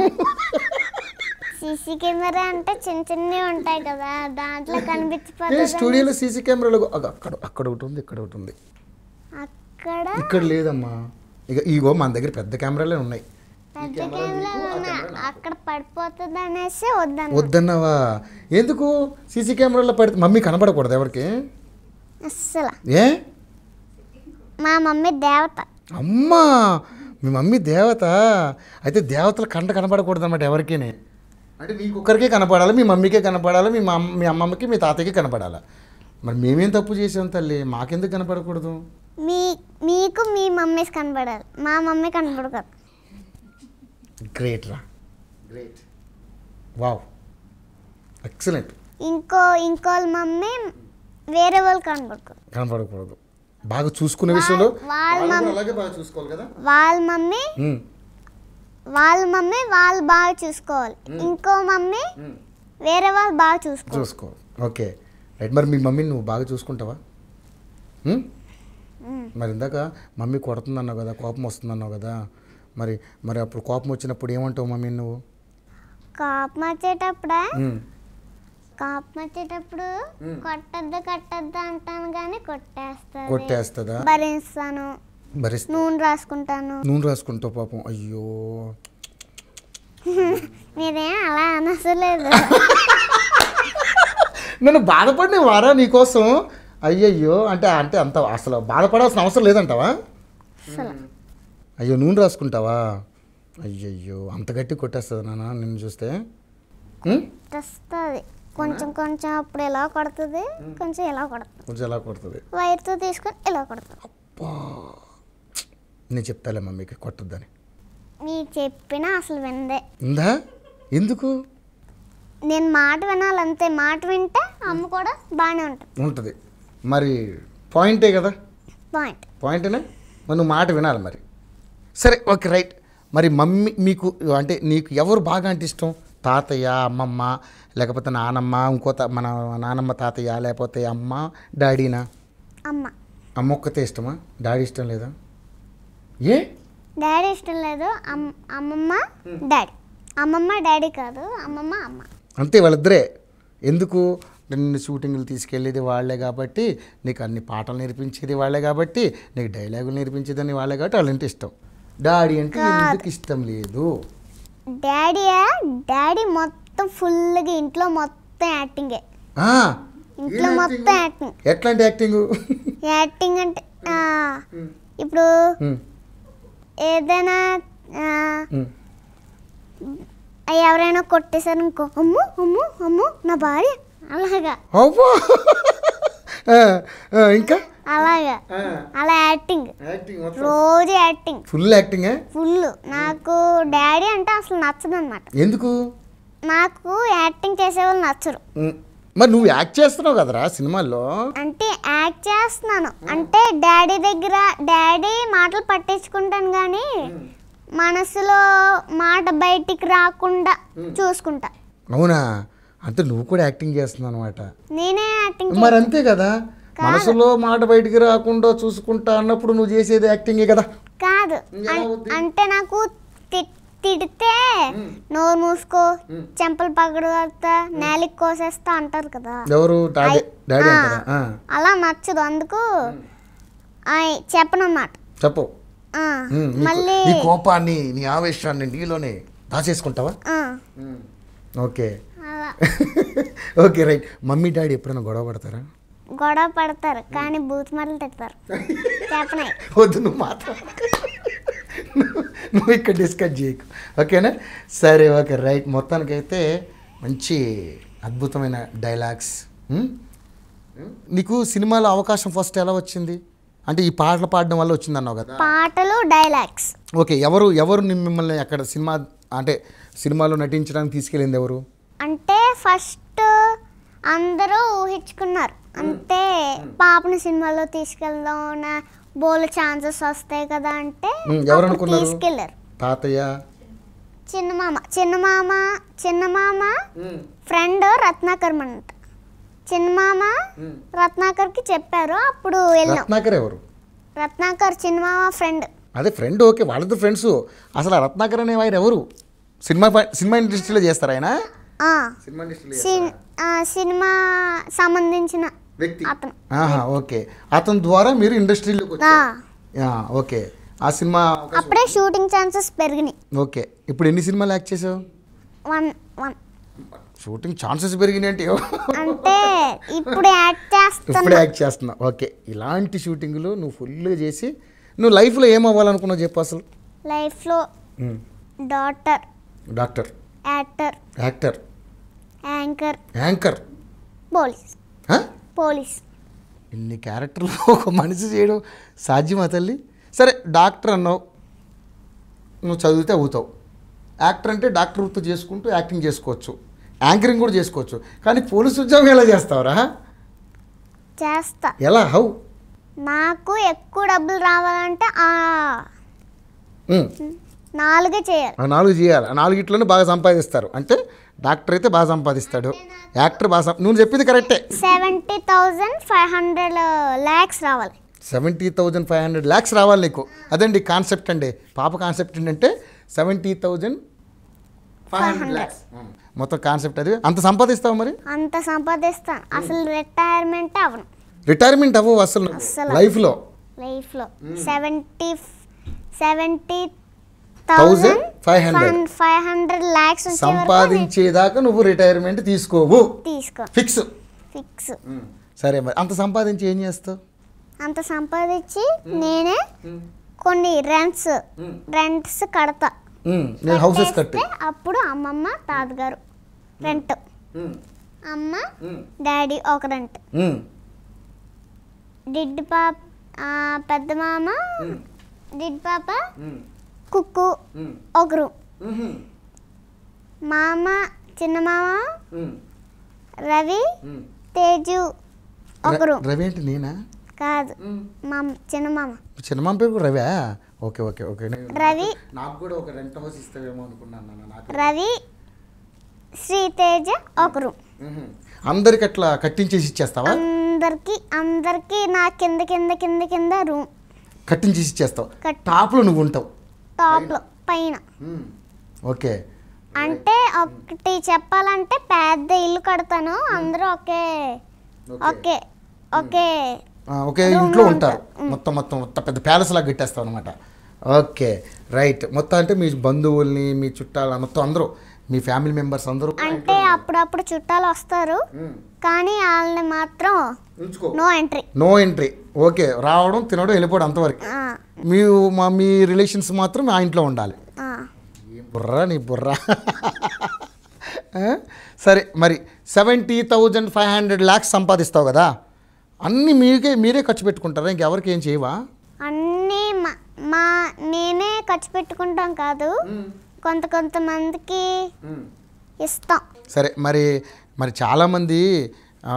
సీసీ కెమెరా అంటే చిన్న చిన్నవి ఉంటాయి కదా దాంట్లో కనిపించిపోతుంది స్టూడియోలో
సీసీ కెమెరాలు అక్కడ అక్కడ ఒకటి ఉంది ఇక్కడ ఒకటి ఉంది
అక్కడ
ఇక్కడ లేదమ్మా ఇక ఇగో మన దగ్గర పెద్ద కెమెరాలే ఉన్నాయి
అక్కడ పడిపోతుంది అనేసి వద్దన్న
వద్దన్నావా ఎందుకు సీసీ కెమెరాలో పడితే మమ్మీ కనపడకూడదు ఎవరికి అస్సలు ఏ
మా మమ్మీ దేవత
అమ్మా మీ మమ్మీ దేవత అయితే దేవతలు కంట కనపడకూడదు అన్నమాట ఎవరికీ అంటే మీకు కుక్కరికే కనపడాలి మీ మమ్మీకే కనపడాలి మీ మా మీ అమ్మమ్మకి మీ తాతయ్యకి కనపడాలి మరి మేమేం తప్పు చేసాం తల్లి మాకెందుకు కనపడకూడదు
మీ మీకు మీ మమ్మీస్ కనపడాలి మా మమ్మీ కనపడకూడదు
గ్రేట్ రా గ్రేట్ వావ్ ఎక్సలెంట్
ఇంకో ఇంకో మమ్మీ వేరే వాళ్ళు కనపడకూడదు
కనపడకూడదు బాగా చూసుకునే విషయంలో
వాళ్ళ మమ్మీ వాళ్ళ మమ్మీ వాళ్ళు బాగా చూసుకోవాలి ఇంకో మమ్మీ వేరే వాళ్ళు బాగా
చూసుకో చూసుకో ఓకే రైట్ మరి మీ మమ్మీని నువ్వు బాగా చూసుకుంటావా మరి ఇందాక మమ్మీ కొడుతుందన్నావు కదా కోపం వస్తుందన్నావు కదా మరి మరి అప్పుడు కోపం వచ్చినప్పుడు ఏమంటావు మమ్మీ నువ్వు
కోపం వచ్చేటప్పుడే కోపం వచ్చేటప్పుడు కొట్టద్దు కట్టద్దు అంటాను కానీ కొట్టేస్తా కొట్టేస్తా భరిస్తాను
నూనె రాసుకుంటాను నూనె రాసుకుంటా పాపం అయ్యో
మీరే అలా అనసలేదు
నేను బాధపడిన వారా నీకోసం అయ్యయ్యో అంటే అంటే అంత అసలు బాధపడాల్సిన అవసరం లేదంటావా అయ్యో నూనె రాసుకుంటావా అయ్యయ్యో అంత గట్టి కొట్టేస్తుంది నాన్న నిన్ను చూస్తే
కొంచెం కొంచెం అప్పుడు ఎలా కొడుతుంది కొంచెం ఎలా కొడుతుంది
కొంచెం ఎలా కొడుతుంది
వైర్తో తీసుకొని ఎలా కొడుతుంది
అబ్బా నేను చెప్తాలే మమ్మీకి కొట్టద్దని
మీరు చెప్పినా అసలు విందే
ఇందా ఎందుకు
నేను మాట వినాలంతే మాట వింటే అమ్మ కూడా బాగానే ఉంటుంది
ఉంటుంది మరి పాయింటే కదా పాయింట్ పాయింటేనా నువ్వు మాట వినాలి మరి సరే ఓకే రైట్ మరి మమ్మీ మీకు అంటే నీకు ఎవరు బాగా అంటే ఇష్టం తాతయ్య అమ్మమ్మ లేకపోతే నానమ్మ ఇంకో మన నానమ్మ తాతయ్య లేకపోతే అమ్మ డాడీనా అమ్మ అమ్మ ఒక్కతే ఇష్టమా డాడీ ఇష్టం లేదా ఏ
డాడీ ఇష్టం లేదు అమ్మమ్మ డాడీ అమ్మమ్మ డాడీ కాదు అమ్మమ్మ అమ్మ
అంతే వాళ్ళిద్దరే ఎందుకు నిన్ను షూటింగ్లు తీసుకెళ్ళేది వాళ్ళే కాబట్టి నీకు అన్ని పాటలు నేర్పించేది వాళ్ళే కాబట్టి నీకు డైలాగులు నేర్పించేదని వాళ్ళే కాబట్టి వాళ్ళంటే ఇష్టం డాడీ అంటే ఎందుకు ఇష్టం లేదు
డాడీ డాడీ మొత్తం ఫుల్గా ఇంట్లో మొత్తం యాక్టింగే ఇంట్లో మొత్తం యాక్టింగ్
ఎట్లాంటి యాక్టింగ్
యాక్టింగ్ అంటే ఇప్పుడు ఏదైనా ఎవరైనా కొట్టేశారు అనుకో అమ్ము అమ్ము అమ్ము నా భార్య అలాగా ఇంకా అలాగా అలా యాక్టింగ్ రోజు యాక్టింగ్ ఫుల్ యాక్టింగ్ ఫుల్ నాకు డాడీ అంటే అసలు నచ్చదు అనమాట ఎందుకు నాకు యాక్టింగ్ చేసేవాళ్ళు నచ్చరు
మరి నువ్వు యాక్ట్ చేస్తున్నావు కదరా సినిమాల్లో
అంటే యాక్ట్ చేస్తున్నాను అంటే డాడీ దగ్గర డాడీ మాటలు పట్టించుకుంటాను కానీ మనసులో మాట బయటికి రాకుండా చూసుకుంటా
అవునా అంటే నువ్వు కూడా యాక్టింగ్ చేస్తున్నావు అనమాట
నేనే యాక్టింగ్ మరి అంతే కదా
మనసులో మాట బయటికి రాకుండా చూసుకుంటా అన్నప్పుడు నువ్వు చేసేది యాక్టింగే కదా
కాదు అంటే నాకు తిడితే నోరు మూసుకో చెంపలు పగడతా నేలకి కోసేస్తా అంటారు కదా ఎవరు అలా నచ్చదు అందుకు చెప్పను అన్నమాట చెప్పు మళ్ళీ
కోపాన్ని నీ ఆవేశాన్ని నీలోనే దాచేసుకుంటావా okay okay right mummy daddy ఎప్పుడైనా గొడవ పడతారా
గొడవ పడతారు కానీ బూత్ మరలు తిడతారు
వద్దు నువ్వు మాత్రం నువ్వు ఇక్కడ డిస్కస్ చేయకు ఓకేనా సరే ఓకే రైట్ మొత్తానికైతే మంచి అద్భుతమైన డైలాగ్స్ నీకు సినిమాలో అవకాశం ఫస్ట్ ఎలా వచ్చింది అంటే ఈ పాటలు పాడడం వల్ల వచ్చింది అన్నావు కదా
పాటలు డైలాగ్స్
ఓకే ఎవరు ఎవరు మిమ్మల్ని అక్కడ సినిమా అంటే సినిమాలో నటించడానికి తీసుకెళ్ళింది ఎవరు
అంటే ఫస్ట్ అందరూ ఊహించుకున్నారు అంటే hmm. Hmm. పాపని సినిమాలో తీసుకెళ్దాం బోల్ ఛాన్సెస్ వస్తాయి కదా అంటే hmm. తీసుకెళ్లారు తాతయ్య చిన్న మామ చిన్న మామ చిన్న మామ ఫ్రెండ్ రత్నాకర్ అంట చిన్న మామ రత్నాకర్ కి చెప్పారు అప్పుడు
రత్నాకర్ ఎవరు
రత్నాకర్ చిన్న మామ ఫ్రెండ్
అదే ఫ్రెండ్ ఓకే వాళ్ళిద్దరు ఫ్రెండ్స్ అసలు రత్నాకర్ అనే ఆయన ఎవరు సినిమా సినిమా ఇండస్ట్రీలో చేస్తారు ఆయన
సినిమా సంబంధించిన వ్యక్తి
ఓకే అతని ద్వారా మీరు ఇండస్ట్రీలోకి ఓకే ఆ సినిమా
అప్పుడే షూటింగ్ ఛాన్సెస్ పెరిగినాయి
ఓకే ఇప్పుడు ఎన్ని సినిమాలు యాక్ట్ చేసావు
వన్ వన్
షూటింగ్ ఛాన్సెస్ పెరిగినాయి అంటే
అంటే ఇప్పుడు యాక్ట్ చేస్తున్నా ఇప్పుడు యాక్ట్
చేస్తున్నా ఓకే ఇలాంటి షూటింగ్లు నువ్వు ఫుల్గా చేసి నువ్వు లైఫ్లో ఏమవ్వాలనుకున్నావు చెప్పు అసలు
లైఫ్లో doctor doctor actor actor anchor anchor police police
ఇన్ని క్యారెక్టర్లు ఒక మనిషి చేయడం సాధ్యమా తల్లి సరే డాక్టర్ అన్నావు నువ్వు చదివితే అవుతావు యాక్టర్ అంటే డాక్టర్ వృత్తి చేసుకుంటూ యాక్టింగ్ చేసుకోవచ్చు యాంకరింగ్ కూడా చేసుకోవచ్చు కానీ పోలీసు ఉద్యోగం ఎలా చేస్తావురా
చేస్తా ఎలా హౌ నాకు ఎక్కువ డబ్బులు రావాలంటే నాలుగు చేయాలి
నాలుగు చేయాలి నాలుగు ఇట్లను బాగా సంపాదిస్తారు అంటే డాక్టర్ అయితే బాగా సంపాదిస్తాడు యాక్టర్ బాగా నువ్వు చెప్పింది కరెక్టే
seventy thousand five hundred lakhs రావాలి
seventy thousand five hundred lakhs రావాలి నీకు అదండి కాన్సెప్ట్ అండి పాప కాన్సెప్ట్ ఏంటంటే seventy thousand
five hundred lakhs
మొత్తం కాన్సెప్ట్ అది అంత సంపాదిస్తావు మరి అంత
సంపాదిస్తాను అసలు రిటైర్మెంట్ అవను
రిటైర్మెంట్ అవ్వు అసలు లైఫ్లో
లైఫ్లో seventy seventy
thousand five
hundred
సంపాదించేదాకా నువ్వు రిటైర్మెంట్ తీసుకోవు ఫిక్స్
ఫిక్స్ hmm.
సరే మరి అంత సంపాదించి ఏం చేస్తావు
అంత సంపాదించి నేనే hmm. కొన్ని రెంట్స్ రెంట్స్ hmm. కడతా అప్పుడు అమ్మమ్మ తాతగారు రెంట్ అమ్మ డాడీ ఒక రెంట్ డిడ్ పాప పెద్ద మామ డిడ్ పాప కుక్కు ఒకరు మామ చిన్న మామ రవి తేజు
ఒకరు రవి ఏంటి నేనా
కాదు మామ చిన్న మామ
చిన్న మామ పేరు Ravi okay okay okay Ravi నాకు కూడా ఒక రెంట్ హౌస్ ఇస్తావేమో అనుకున్నాను
నాకు రవి తేజ ఒకరు
అందరికి అట్లా కట్టించేసి ఇచ్చేస్తావా
అందరికి అందరికి నా కింద కింద కింద కింద రూమ్
కట్టించేసి ఇచ్చేస్తావు టాప్లో నువ్వు ఉంటావు
టాప్లో పైన ఓకే అంటే ఒకటి చెప్పాలంటే పెద్ద ఇల్లు కడతాను అందరూ ఒకే ఓకే ఓకే
ఒకే ఇంట్లో ఉంటారు మొత్తం మొత్తం మొత్తం పెద్ద ప్యాలెస్ లాగా కట్టేస్తాం అనమాట ఓకే రైట్ మొత్తం అంటే మీ బంధువుల్ని మీ చుట్టాల మొత్తం అందరూ మీ ఫ్యామిలీ మెంబర్స్ అందరూ
అంటే అప్పుడప్పుడు చుట్టాలు వస్తారు కానీ వాళ్ళని మాత్రం no entry
no entry okay రావడం తినడం వెళ్ళిపోవడం అంతవరకు మీ మా మీ రిలేషన్స్ మాత్రం ఆ ఇంట్లో ఉండాలి బుర్రా నీ బుర్రా సరే మరి seventy thousand five hundred lakhs సంపాదిస్తావు కదా అన్నీ మీకే మీరే ఖర్చు పెట్టుకుంటారా ఇంకెవరికి ఏం చేయవా
అన్నీ మా నేనే ఖర్చు పెట్టుకుంటాం కాదు కొంత కొంతమందికి ఇస్తాం
సరే మరి మరి చాలామంది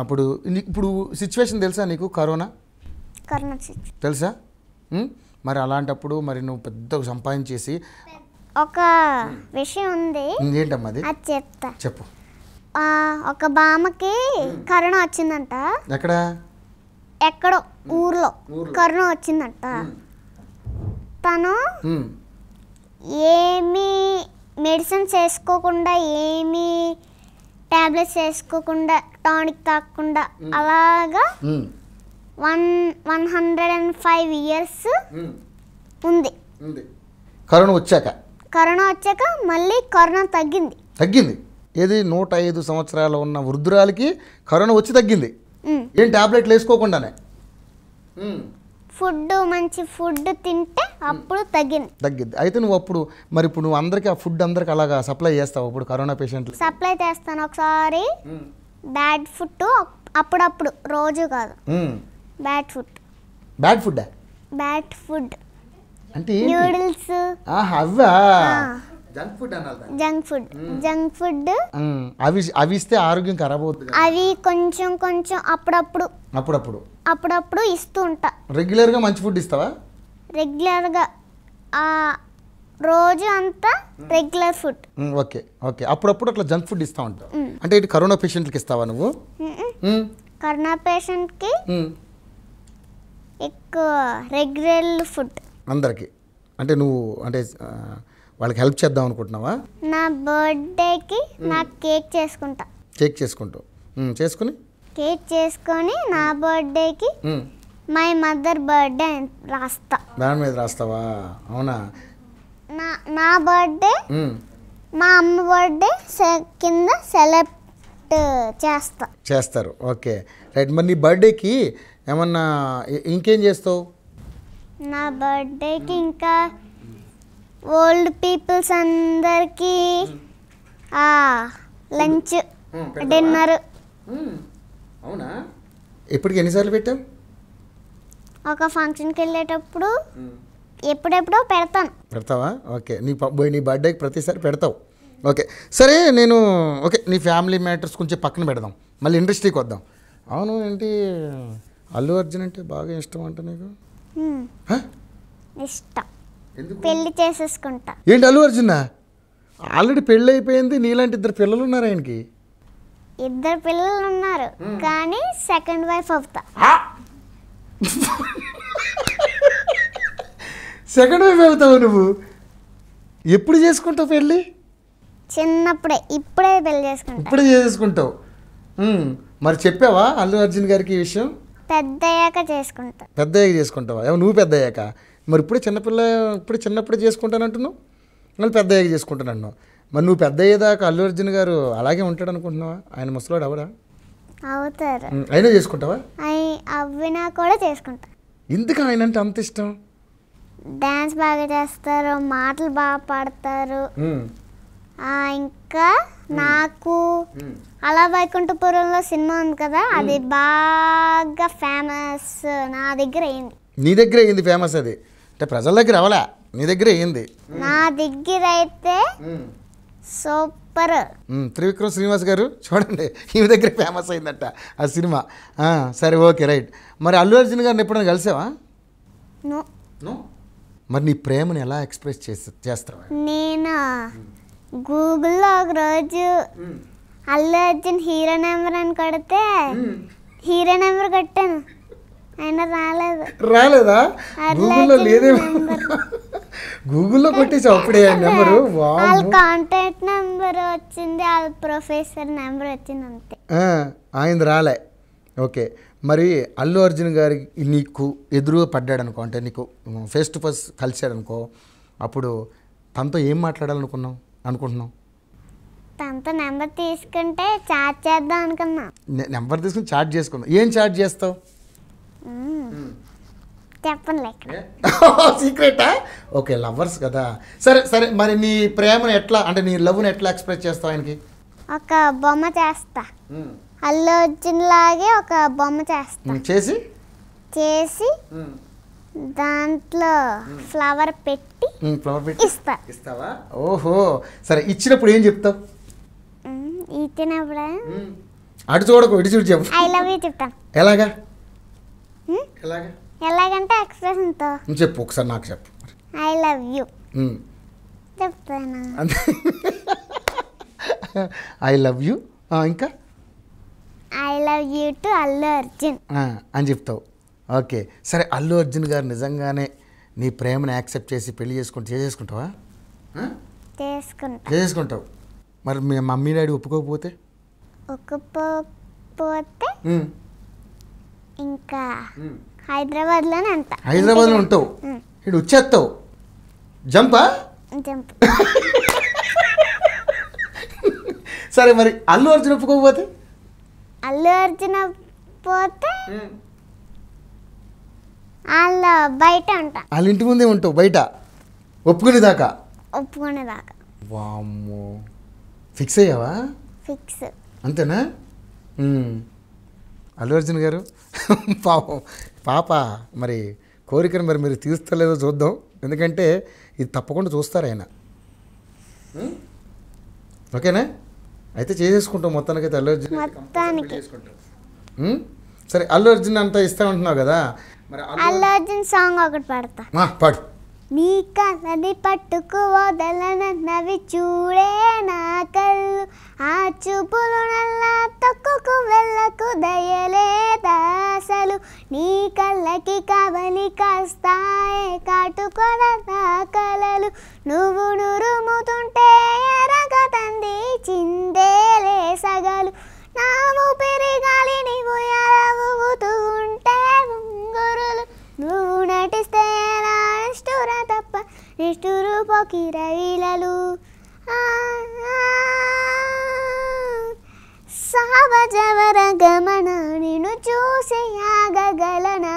అప్పుడు ఇప్పుడు సిచ్యువేషన్ తెలుసా నీకు కరోనా కరోనా తెలుసా మరి అలాంటప్పుడు మరి నువ్వు పెద్ద సంపాదించేసి
ఒక విషయం ఉంది ఏంటమ్మా అది చెప్తా చెప్పు ఒక బామకి కరోనా వచ్చిందంట ఎక్కడ ఎక్కడో ఊర్లో కరోనా వచ్చిందంట తను ఏమీ మెడిసిన్స్ వేసుకోకుండా ఏమీ ట్యాబ్లెట్స్ వేసుకోకుండా టానిక్ తాకుండా అలాగా one one hundred and five years ఉంది కరోనా వచ్చాక కరోనా వచ్చాక మళ్ళీ కరోనా తగ్గింది
తగ్గింది ఏది నూట ఐదు సంవత్సరాలు ఉన్న వృద్ధురాలకి కరోనా వచ్చి తగ్గింది ఏం టాబ్లెట్లు వేసుకోకుండానే
ఫుడ్ మంచి ఫుడ్ తింటే అప్పుడు తగ్గింది
తగ్గింది అయితే నువ్వు అప్పుడు మరి ఇప్పుడు నువ్వు అందరికి ఆ ఫుడ్ అందరికి అలాగా సప్లై చేస్తావు అప్పుడు కరోనా పేషెంట్
సప్లై చేస్తాను ఒకసారి బ్యాడ్ ఫుడ్ అప్పుడప్పుడు రోజు కాదు bad food bad food bad food
అంటే నూడిల్స్
ఆహా junk food junk food junk food
అవి అవి ఇస్తే ఆరోగ్యం ఖరాబ్ అవుతుంది
అవి కొంచెం కొంచెం అప్పుడప్పుడు అప్పుడప్పుడు అప్పుడప్పుడు ఇస్తూ ఉంటా
రెగ్యులర్ గా మంచి ఫుడ్ ఇస్తావా
రెగ్యులర్ గా ఆ రోజు అంతా రెగ్యులర్ ఫుడ్
ఓకే ఓకే అప్పుడప్పుడు అట్లా జంక్ ఫుడ్ ఇస్తా ఉంటావు అంటే ఇటు కరోనా పేషెంట్లకి ఇస్తావా నువ్వు
కరోనా పేషెంట్కి ఎక్కువ రెగ్యులర్ ఫుడ్
అందరికి అంటే నువ్వు అంటే వాళ్ళకి హెల్ప్ చేద్దాం అనుకుంటున్నావా
నా బర్త్డేకి నాకు కేక్ చేసుకుంటా
కేక్ చేసుకుంటావు చేసుకుని
కేక్ చేసుకొని నా బర్త్డేకి మై మదర్ బర్త్డే రాస్తా
దాని మీద రాస్తావా అవునా
నా నా బర్త్డే మా అమ్మ బర్త్డే కింద సెలెక్ట్ చేస్తా
చేస్తారు ఓకే రైట్ మరి నీ బర్త్డేకి ఏమన్నా ఇంకేం చేస్తావు
నా బర్త్డేకి ఇంకా ఓల్డ్ పీపుల్స్ అందరికీ లంచ్ డిన్నర్ అవునా
ఎప్పటికి ఎన్నిసార్లు పెట్టాం
ఒక ఫంక్షన్కి వెళ్ళేటప్పుడు ఎప్పుడెప్పుడో పెడతాను
పెడతావా ఓకే నీ నీ బర్త్డేకి ప్రతిసారి పెడతావు ఓకే సరే నేను ఓకే నీ ఫ్యామిలీ మ్యాటర్స్ కొంచెం పక్కన పెడదాం మళ్ళీ ఇండస్ట్రీకి వద్దాం అవును ఏంటి అల్లు అర్జున్ అంటే బాగా ఇష్టం అంట నీకు ఇష్టం పెళ్లి
చేసేసుకుంటా
ఏంటి అల్లు అర్జున్ ఆల్రెడీ పెళ్లి అయిపోయింది నీలాంటి ఇద్దరు పిల్లలు ఉన్నారు ఆయనకి
ఇద్దరు పిల్లలు ఉన్నారు కానీ సెకండ్ వైఫ్ అవుతా
సెకండ్ వైఫ్ అవుతావు నువ్వు ఎప్పుడు చేసుకుంటావు
పెళ్ళి చిన్నప్పుడే ఇప్పుడే పెళ్లి చేసుకుంటా
ఇప్పుడే చేసుకుంటావు మరి చెప్పావా అల్లు అర్జున్ గారికి ఈ విషయం
పెద్ద అయ్యాక చేసుకుంటా
పెద్ద అయ్యాక చేసుకుంటావా నువ్వు పెద్ద అయ్యాక మరి ఇప్పుడే చిన్నపిల్ల ఇప్పుడే చిన్నప్పుడే అంటున్నావు మళ్ళీ పెద్ద అయ్యాక చేసుకుంటానంటున్నావు మరి నువ్వు పెద్ద అయ్యేదాకా అల్లు అర్జున్ గారు అలాగే ఉంటాడు అనుకుంటున్నావా ఆయన ముసలాడు అవరా అవుతారు అయినా చేసుకుంటావా
కూడా చేసుకుంటా
ఎందుకు ఆయన అంటే అంత ఇష్టం
డాన్స్ బాగా చేస్తారు మాటలు బాగా పాడతారు ఇంకా నాకు అలా వైకుంఠపురంలో సినిమా ఉంది కదా అది బాగా ఫేమస్ నా దగ్గర అయింది
నీ దగ్గర అయింది ఫేమస్ అది అంటే ప్రజల దగ్గర అవలా నీ దగ్గర అయ్యింది
నా దగ్గర అయితే సూపర్
త్రివిక్రమ్ శ్రీనివాస్ గారు చూడండి ఈమె దగ్గర ఫేమస్ అయిందట ఆ సినిమా సరే ఓకే రైట్ మరి అల్లు అర్జున్ గారిని ఎప్పుడైనా కలిసావా మరి నీ ప్రేమను ఎలా ఎక్స్ప్రెస్ చేసి చేస్తావా
నేను గూగుల్లో ఒకరోజు అల్లు అర్జున్ హీరో నెంబర్ అని కొడితే హీరో నెంబర్ కొట్టాను ఆయన రాలేదు రాలేదా
గూగుల్లో లేదే గూగుల్లో కొట్టేసి అప్పుడే నెంబరు వాళ్ళ
కాంటాక్ట్ నెంబర్ వచ్చింది వాళ్ళ ప్రొఫెసర్ నెంబర్ వచ్చింది అంతే
ఆయన రాలే ఓకే మరి అల్లు అర్జున్ గారి నీకు ఎదురుగా పడ్డాడు అనుకో అంటే నీకు ఫేస్ టు ఫస్ట్ కలిశాడు అనుకో అప్పుడు తనతో ఏం మాట్లాడాలనుకున్నాం అనుకుంటున్నాం
తనతో నెంబర్ తీసుకుంటే చాట్ చేద్దాం అనుకున్నా
నెంబర్ తీసుకుని చార్జ్ చేసుకుందాం ఏం చార్జ్ చేస్తావు సీక్రెటా ఓకే లవర్స్ కదా సరే సరే మరి నీ ప్రేమను ఎట్లా అంటే నీ లవ్ను ఎట్లా ఎక్స్ప్రెస్ చేస్తావు ఆయనకి
ఒక బొమ్మ చేస్తా అల్లు అర్జున్ లాగే ఒక బొమ్మ చేస్తా చేసి చేసి దాంట్లో ఫ్లవర్ పెట్టి ఫ్లవర్ పెట్టి ఇస్తా
ఇస్తావా ఓహో సరే ఇచ్చినప్పుడు ఏం చెప్తావు
ఇచ్చినప్పుడు
అటు చూడకు ఇటు చూడు చెప్పు ఐ లవ్ యూ చెప్తాను ఎలాగా
ఎలాగంటే ఎక్స్ప్రెషన్తో
చెప్పు ఒకసారి నాకు చెప్పు
ఐ లవ్ యూ చెప్తాను
ఐ లవ్ యూ ఇంకా
I love you to Allu Arjun
అని చెప్తావు ఓకే సరే అల్లు అర్జున్ గారు నిజంగానే నీ ప్రేమను యాక్సెప్ట్ చేసి పెళ్లి చేసుకుంటే చేసుకుంటావా చేసుకుంటావు మరి మీ మమ్మీ డాడీ ఒప్పుకోకపోతే
ఒప్పుకోకపోతే ఇంకా హైదరాబాద్లోనే హైదరాబాద్ హైదరాబాద్లో ఉంటావు
ఇటు వచ్చేస్తావు జంపా జంప్ సరే మరి అల్లు అర్జున్ ఒప్పుకోకపోతే
అల్లు అర్జున్ పోతే వాళ్ళ బయట ఉంటా
వాళ్ళ ఇంటి ముందే ఉంటావు బయట ఒప్పుకునేదాకా
ఒప్పుకునేదాకా
వామ్మో ఫిక్స్ అయ్యావా ఫిక్స్ అంతేనా అల్లు అర్జున్ గారు పాపం పాప మరి కోరికను మరి మీరు తీస్తలేదో చూద్దాం ఎందుకంటే ఇది తప్పకుండా చూస్తారు ఆయన ఓకేనా అయితే చేసేసుకుంటాం మొత్తానికి అయితే అల్లు అర్జున్ చేసుకుంటాం సరే అల్లు అర్జున్ అంతా ఇస్తా ఉంటున్నావు కదా మరి
అల్లు అర్జున్ సాంగ్ ఒకటి పాడతా పాడు నీ కళ్ళని పట్టుకు వదలనవి చూడే నా కళ్ళు ఆ చూపులు నల్ల తొక్కుకు వెళ్ళకు దయలేదాసలు నీ కళ్ళకి కవలి కాస్తాయే కాటుకొన నా కలలు నువ్వు నురుముతుంటే ఎరగతంది చిందేలే సగలు నా ఊపిరి గాలిని ఉయరవుతూ ఉంటే ఉంగురులు నువ్వు నటిస్తే నిష్ఠుర తప్ప నిష్ఠురు పోకి రవిలలు సహజవర గమన నిన్ను చూసి ఆగగలనా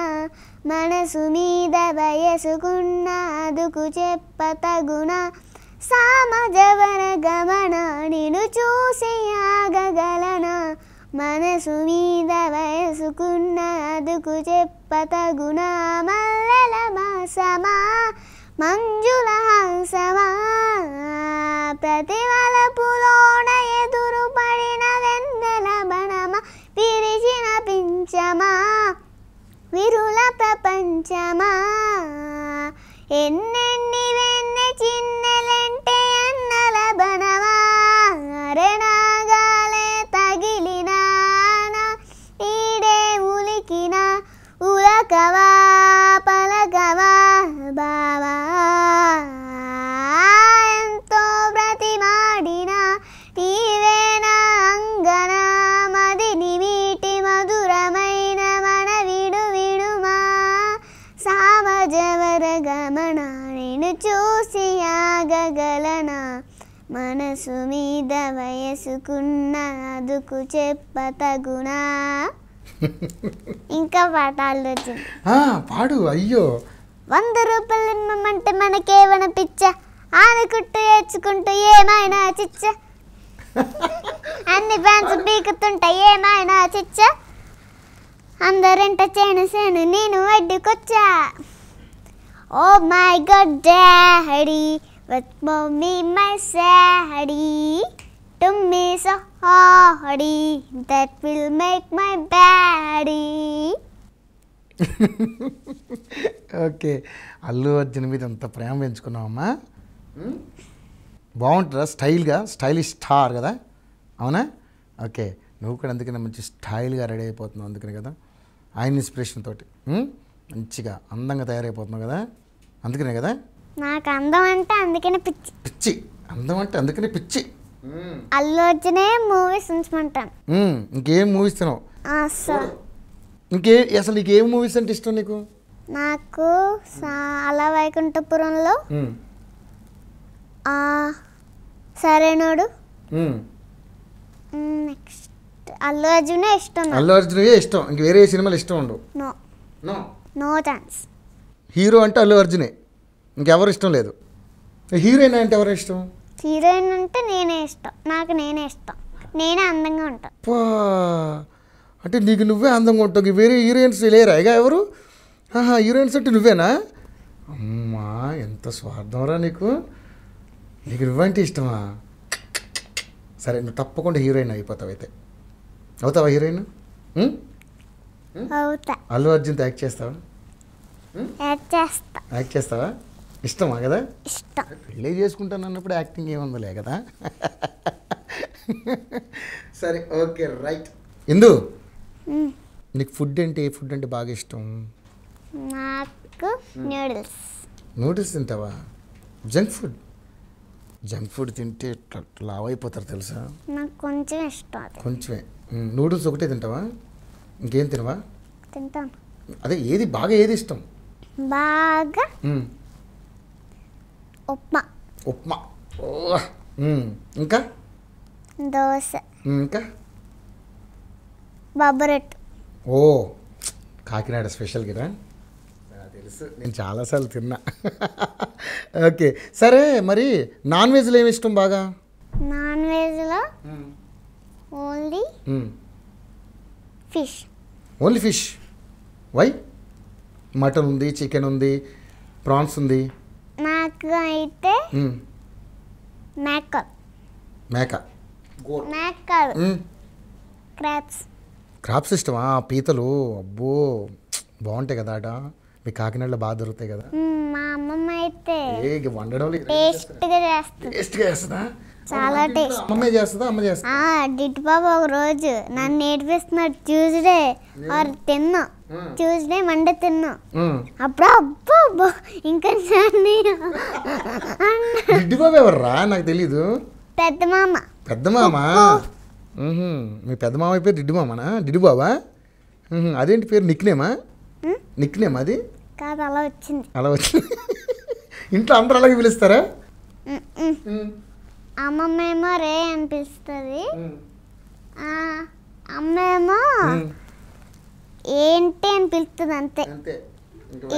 మనసు మీద వయసుకున్న అదుకు చెప్ప తగున సామజవర గమన నిన్ను చూసి మనసు మీద వయసుకున్న అదుకు చెప్పతగునా మల్లెల మాసమా మంజుల హంసమా వలపులోన ఎదురు పడిన వెన్నెల బణమా విరిచిన పించమా విరుల ప్రపంచమా ఎన్నెన్ని మనసు మీద వయసుకున్న అదుకు తగునా ఇంకా పాఠాలు వచ్చింది
పాడు అయ్యో
వంద రూపాయలు ఇమ్మంటే మనకేమన పిచ్చ ఆనుకుంటూ ఏడ్చుకుంటూ ఏమైనా చిచ్చ అన్ని ఫ్యాన్స్ పీకుతుంటే ఏమైనా చిచ్చ అందరింట చేను సేను నేను అడ్డుకొచ్చా oh my god daddy with mommy my sadie. To me so hardy, that will make my baddie.
Okay Allu Arjun మీద అంత ప్రేమ పెంచుకున్నావమ్మా బాగుంటుందా స్టైల్గా స్టైలిష్ స్టార్ కదా అవునా ఓకే నువ్వు కూడా అందుకనే మంచి స్టైల్గా రెడీ అయిపోతున్నావు అందుకనే కదా ఆయన ఇన్స్పిరేషన్ తోటి మంచిగా అందంగా తయారైపోతున్నావు కదా అందుకనే కదా
నాకు అందం అంటే అందుకనే పిచ్చి
పిచ్చి అందం అంటే అందుకనే పిచ్చి
అల్లు అర్జునే మూవీస్ ఉంచమంటాను ఇంకేం మూవీస్ తినవు
ఇంకే అసలు నీకు ఏం మూవీస్ అంటే ఇష్టం నీకు
నాకు అలా వైకుంఠపురంలో సరేనోడు నెక్స్ట్ అల్లు అర్జునే ఇష్టం అల్లు అర్జునే
ఇష్టం ఇంక వేరే సినిమాలు ఇష్టం ఉండవు
no no no chance
hero అంటే అల్లు అర్జునే ఇంకెవరు ఇష్టం లేదు హీరోయిన్ అంటే ఎవరు ఇష్టం హీరోయిన్ అంటే నేనే ఇష్టం నాకు నేనే ఇష్టం నేనే అందంగా ఉంటా అంటే నీకు నువ్వే అందంగా ఉంటావు వేరే హీరోయిన్స్ లేరా ఇక ఎవరు ఆహా హీరోయిన్స్ అంటే నువ్వేనా అమ్మా ఎంత స్వార్థం రా నీకు నీకు నువ్వంటే ఇష్టమా సరే నువ్వు తప్పకుండా హీరోయిన్ అయిపోతావు అయితే అవుతావా హీరోయిన్ అల్లు అర్జున్ యాక్ట్ చేస్తావా యాక్ట్ చేస్తావా ఇష్టమా కదా ఇష్టం పెళ్ళి చేసుకుంటాను అన్నప్పుడు యాక్టింగ్ ఏముందలే కదా సరే ఓకే రైట్ ఎందు నీకు ఫుడ్ అంటే ఏ ఫుడ్ అంటే బాగా ఇష్టం
నాకు నూడిల్స్
నూడిల్స్ తింటావా జంక్ ఫుడ్ జంక్ ఫుడ్ తింటే లావ్ అయిపోతారు తెలుసా
నాకు కొంచెం ఇష్టం
కొంచెమే నూడిల్స్ ఒకటే తింటావా ఇంకేం తినవా తింటాను అదే ఏది బాగా ఏది ఇష్టం
బాగా ఉప్మా
ఉప్మా ఇంకా దోశ ఇంకా బాబరెట్ ఓ కాకినాడ స్పెషల్ కదా తెలుసు నేను చాలాసార్లు తిన్నా ఓకే సరే మరి నాన్ వెజ్లో ఏమి ఇష్టం బాగా
నాన్ వెజ్లో only fish
only fish why mutton ఉంది చికెన్ ఉంది ప్రాన్స్ ఉంది
నాకు అయితే మేక మేక మేకలు క్రాప్స్
క్రాప్స్ ఇష్టమా పీతలు అబ్బో బాగుంటాయి కదా ఆట మీ కాకినాడలో బాగా దొరుకుతాయి కదా
మా అమ్మమ్మ అయితే వండడం టేస్ట్గా చేస్తుంది టేస్ట్గా చేస్తుందా చాలా టేస్ట్ అమ్మే చేస్తుందా అమ్మ చేస్తుందా డిట్ బాబు ఒక రోజు నన్ను నేర్పిస్తున్నాడు ట్యూస్డే వారు తిన్నా ట్యూస్డే మండే తిన్నా అప్పుడు అబ్బో అబ్బో ఇంకా
గిడ్డి ఎవర్రా నాకు తెలీదు పెద్ద మామ పెద్ద మామ మీ పెద్ద మామ పేరు డిడ్డు మామనా డిడ్డు బాబా అదేంటి పేరు నిక్నేమా నిక్నేమా అది
కాదు అలా వచ్చింది
అలా వచ్చింది ఇంట్లో అందరూ అలాగే పిలుస్తారా
అమ్మమ్మ ఏమో రే అనిపిస్తుంది అమ్మేమో ఏంటి అని పిలుస్తుంది అంతే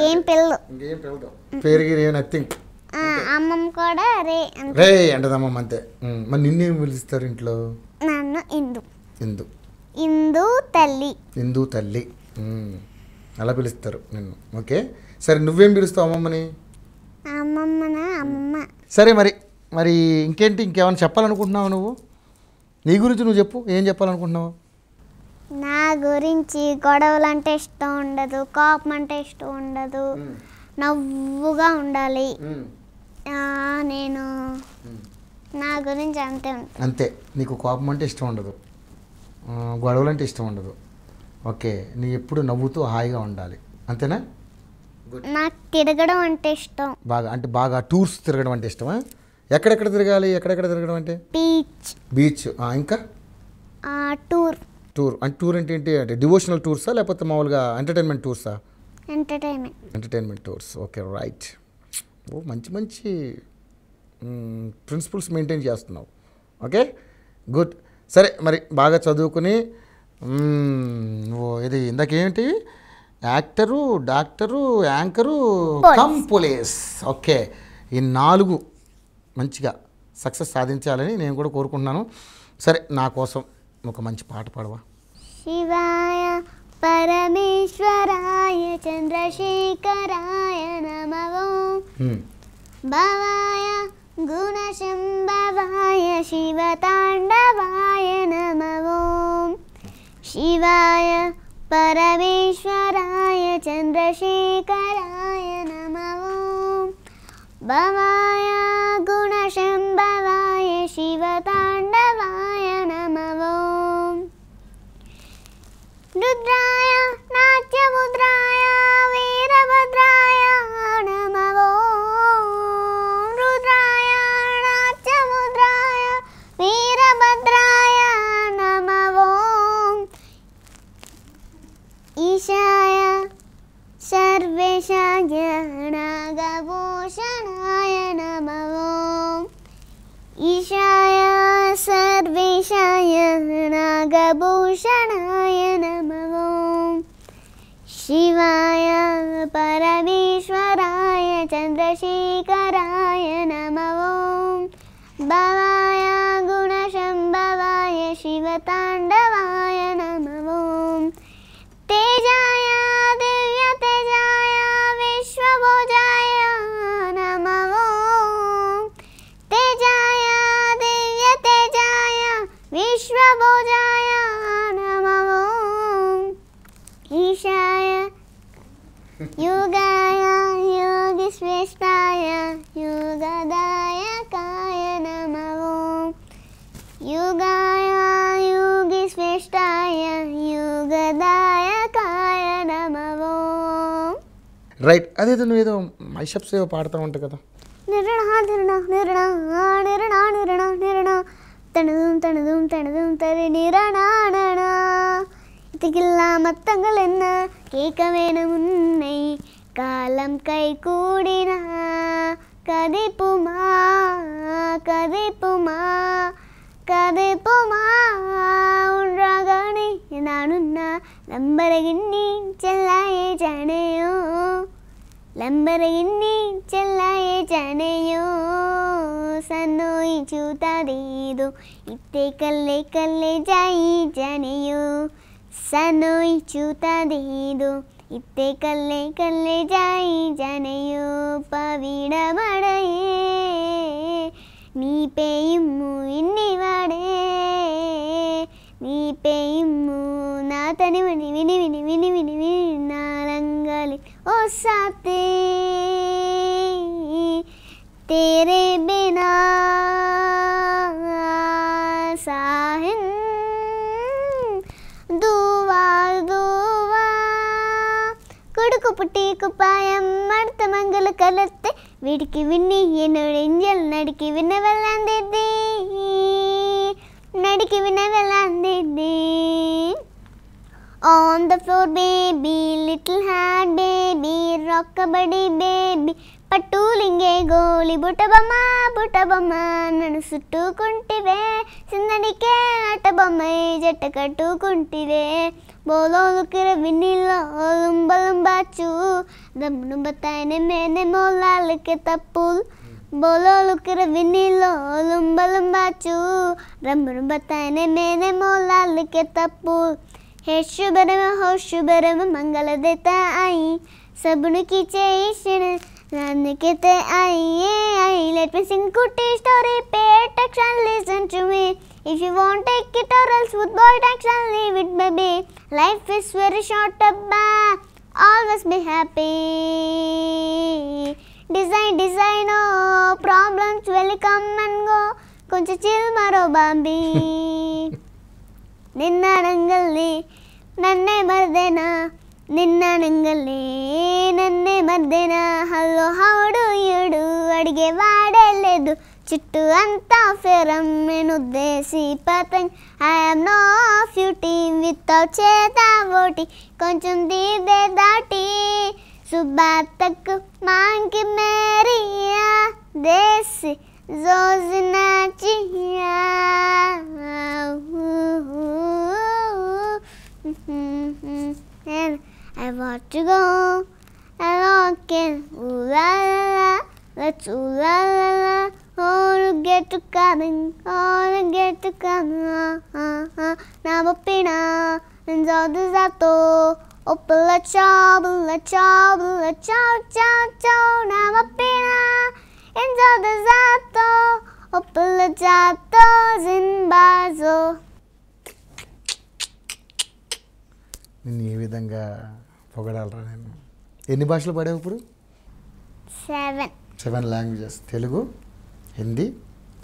ఏం పిల్లదు ఇంకేం పిల్లదు నథింగ్
అమ్మమ్మ కూడా రే రే
అంటది అమ్మమ్మ అంతే మరి నిన్నేం పిలుస్తారు ఇంట్లో
నన్ను ఇందు ఇందు ఇందు తల్లి
ఇందు తల్లి అలా పిలుస్తారు నిన్ను ఓకే సరే నువ్వేం పిలుస్తావు అమ్మమ్మని
అమ్మమ్మన అమ్మమ్మ
సరే మరి మరి ఇంకేంటి ఇంకేమైనా చెప్పాలనుకుంటున్నావు నువ్వు నీ గురించి నువ్వు చెప్పు ఏం చెప్పాలనుకుంటున్నావు
నా గురించి గొడవలు అంటే ఇష్టం ఉండదు కోపం అంటే ఇష్టం ఉండదు నవ్వుగా ఉండాలి నేను నా గురించి అంతే
అంతే నీకు కోపం అంటే ఇష్టం ఉండదు గొడవలు అంటే ఇష్టం ఉండదు ఓకే నీ ఎప్పుడు నవ్వుతూ హాయిగా ఉండాలి అంతేనా
నాకు తిరగడం అంటే ఇష్టం
బాగా అంటే బాగా టూర్స్ తిరగడం అంటే ఇష్టమా ఎక్కడెక్కడ తిరగాలి ఎక్కడెక్కడ తిరగడం అంటే బీచ్ బీచ్ ఇంకా టూర్ టూర్ అంటే టూర్ అంటే ఏంటి అంటే డివోషనల్ టూర్సా లేకపోతే మామూలుగా ఎంటర్టైన్మెంట్ టూర్సా entertainment entertainment tours okay right oh మంచి మంచి ప్రిన్సిపల్స్ మెయింటైన్ చేస్తున్నావు ఓకే గుడ్ సరే మరి బాగా చదువుకుని ఓ ఇది ఇందాకేమిటి actor doctor anchor cum police okay ఈ నాలుగు మంచిగా సక్సెస్ సాధించాలని నేను కూడా కోరుకుంటున్నాను సరే నా కోసం ఒక మంచి పాట పాడవా
శివాయ పరమేశ్వరాయ చంద్రశేఖరాయ నమవో భవాయ గుణశంభవాయ శివతాండవాయ నమవో శివాయ పరమేశ్వరాయ చంద్రశేఖరాయ నమవో భవాయ भूषणाय नमो शिवाय परमेश्वराय चंद्रशेखराय नमो भवाय गुणशंभवाय शिवतांडवाय नमः
రైట్ అదేదో నువ్వేదో మైషప్స్ ఏదో పాడుతూ ఉంటావు కదా
தனதும் தனதும் தனதும் தரு நிரணானனா இதுக்கெல்லாம் மத்தங்கள் என்ன கேட்க வேணும் உன்னை காலம் கை கூடினா கதைப்புமா கதைப்புமா கதைப்புமா ஒன்றாகானே நானும் நான் நம்பருகின்றேன் செல்லாயே ஜனையோ లంబరగింది చెల్లాయే జనయో సన్నోయి చూతాదేదో ఇత్తే కల్లే కల్లే జాయి జనయో సన్నోయి చూతాదేదో ఇత్తే కల్లే కల్లే జాయి జనయో పవిడబడయే நீ பெய்யும் இன்னி வாடே நீ பெய்யும் நான் தனி வினி வினி வினி வினி வினி நாளங்களில் ओ साथी तेरे बिना साहिन दुआ दुआ குடுக்கு புட்டி குப்பாயம் அடுத்த மங்கள கலத்து விடுக்கி விண்ணி என்னோட இஞ்சல் நடுக்கி விண்ண வெள்ளாந்தேதே நடுக்கி விண்ண வெள்ளாந்தேதே On the floor, baby, little hat, baby, rockabody, baby. పట్టూలింగే గోలి బుటబమ్మ బుటబమ్మ నన్ను చుట్టుకుంటివే చిన్నడికే అటబొమ్మై జట్ట కట్టుకుంటివే బోలోలుకిర వినిలో లుంబలుంబాచు దమ్మును బతాయిన మేనే మోలాలకి తప్పులు బోలోలుకిర వినిలో లుంబలుంబాచు రమ్మును బతాయిన మేనే మోలాలకి తప్పులు हे शुभ रम हो शुभ रम मंगल देता आई सबन की चेषण नान के ते आई ये आई लेट मी सिंग कुटी स्टोरी पे टेक्शन listen to me If you won't take it or else would boy action leave it baby Life is very short abba always be happy Design design oh problems will come and go కొంచెం chill మరో బాంబీ నిన్న నిన్నడంగల్లే నన్నే మర్దేనా నిన్న నిన్నడంగల్లే నన్నే మర్దేనా hello how do ఇడు అడిగే వాడే లేదు చుట్టూ అంతా ఫిరం నేను దేశి ఐ ఐఎమ్ నో ఫ్యూటీ విత్ చేత ఓటి కొంచెం దీదే దాటి సుబ్బాతకు మాంకి మేరీయా దేశీ Zozna And I want to go walking. Ooh la la la, let's ooh la la la. All get to coming, all get to coming. Uh-huh. Now pina, and all the zato. Opala chow, la chow, la chow, chow, chow. Now pina.
పొగడాలరా నేను ఎన్ని భాషలు పడావు ఇప్పుడు seven seven languages Telugu Hindi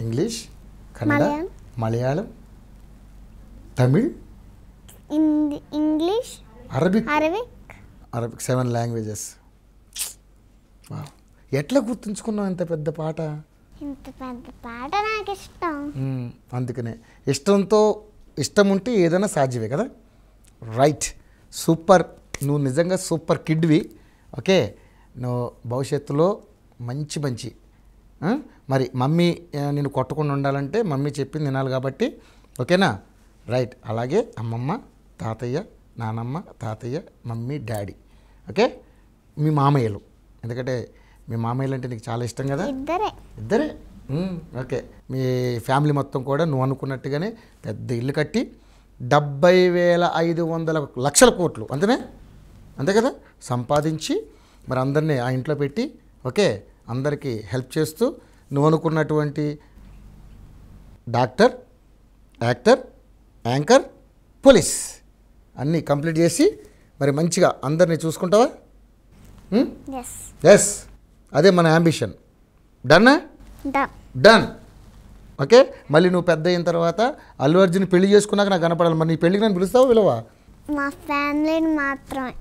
English Kannada Malayalam Tamil English Arabic Arabic Arabic seven languages ఎట్లా గుర్తుంచుకున్నావు ఇంత పెద్ద పాట
ఇంత పెద్ద పాట నాకు ఇష్టం
అందుకనే ఇష్టంతో ఇష్టం ఉంటే ఏదైనా సాధ్యమే కదా రైట్ సూపర్ నువ్వు నిజంగా సూపర్ కిడ్వి ఓకే నువ్వు భవిష్యత్తులో మంచి మంచి మరి మమ్మీ నేను కొట్టకుండా ఉండాలంటే మమ్మీ చెప్పింది తినాలి కాబట్టి ఓకేనా రైట్ అలాగే అమ్మమ్మ తాతయ్య నానమ్మ తాతయ్య మమ్మీ డాడీ ఓకే మీ మామయ్యలు ఎందుకంటే మీ మామయ్యలు అంటే నీకు చాలా ఇష్టం కదా ఇద్దరే ఇద్దరే ఓకే మీ ఫ్యామిలీ మొత్తం కూడా నువ్వు అనుకున్నట్టుగానే పెద్ద ఇల్లు కట్టి డెబ్బై వేల ఐదు వందల లక్షల కోట్లు అంతేనే అంతే కదా సంపాదించి మరి అందరినీ ఆ ఇంట్లో పెట్టి ఓకే అందరికీ హెల్ప్ చేస్తూ నువ్వు అనుకున్నటువంటి డాక్టర్ యాక్టర్ యాంకర్ పోలీస్ అన్నీ కంప్లీట్ చేసి మరి మంచిగా అందరినీ చూసుకుంటావా ఎస్ అదే మన అంబిషన్ డన్ డన్ ఓకే మళ్ళీ నువ్వు పెద్ద అయిన తర్వాత అల్లు అర్జున్ పెళ్లి చేసుకున్నాక నాకు కనపడాలి మరి నీ పెళ్ళికి నేను పిలుస్తావా విలువా మా ఫ్యామిలీని మాత్రమే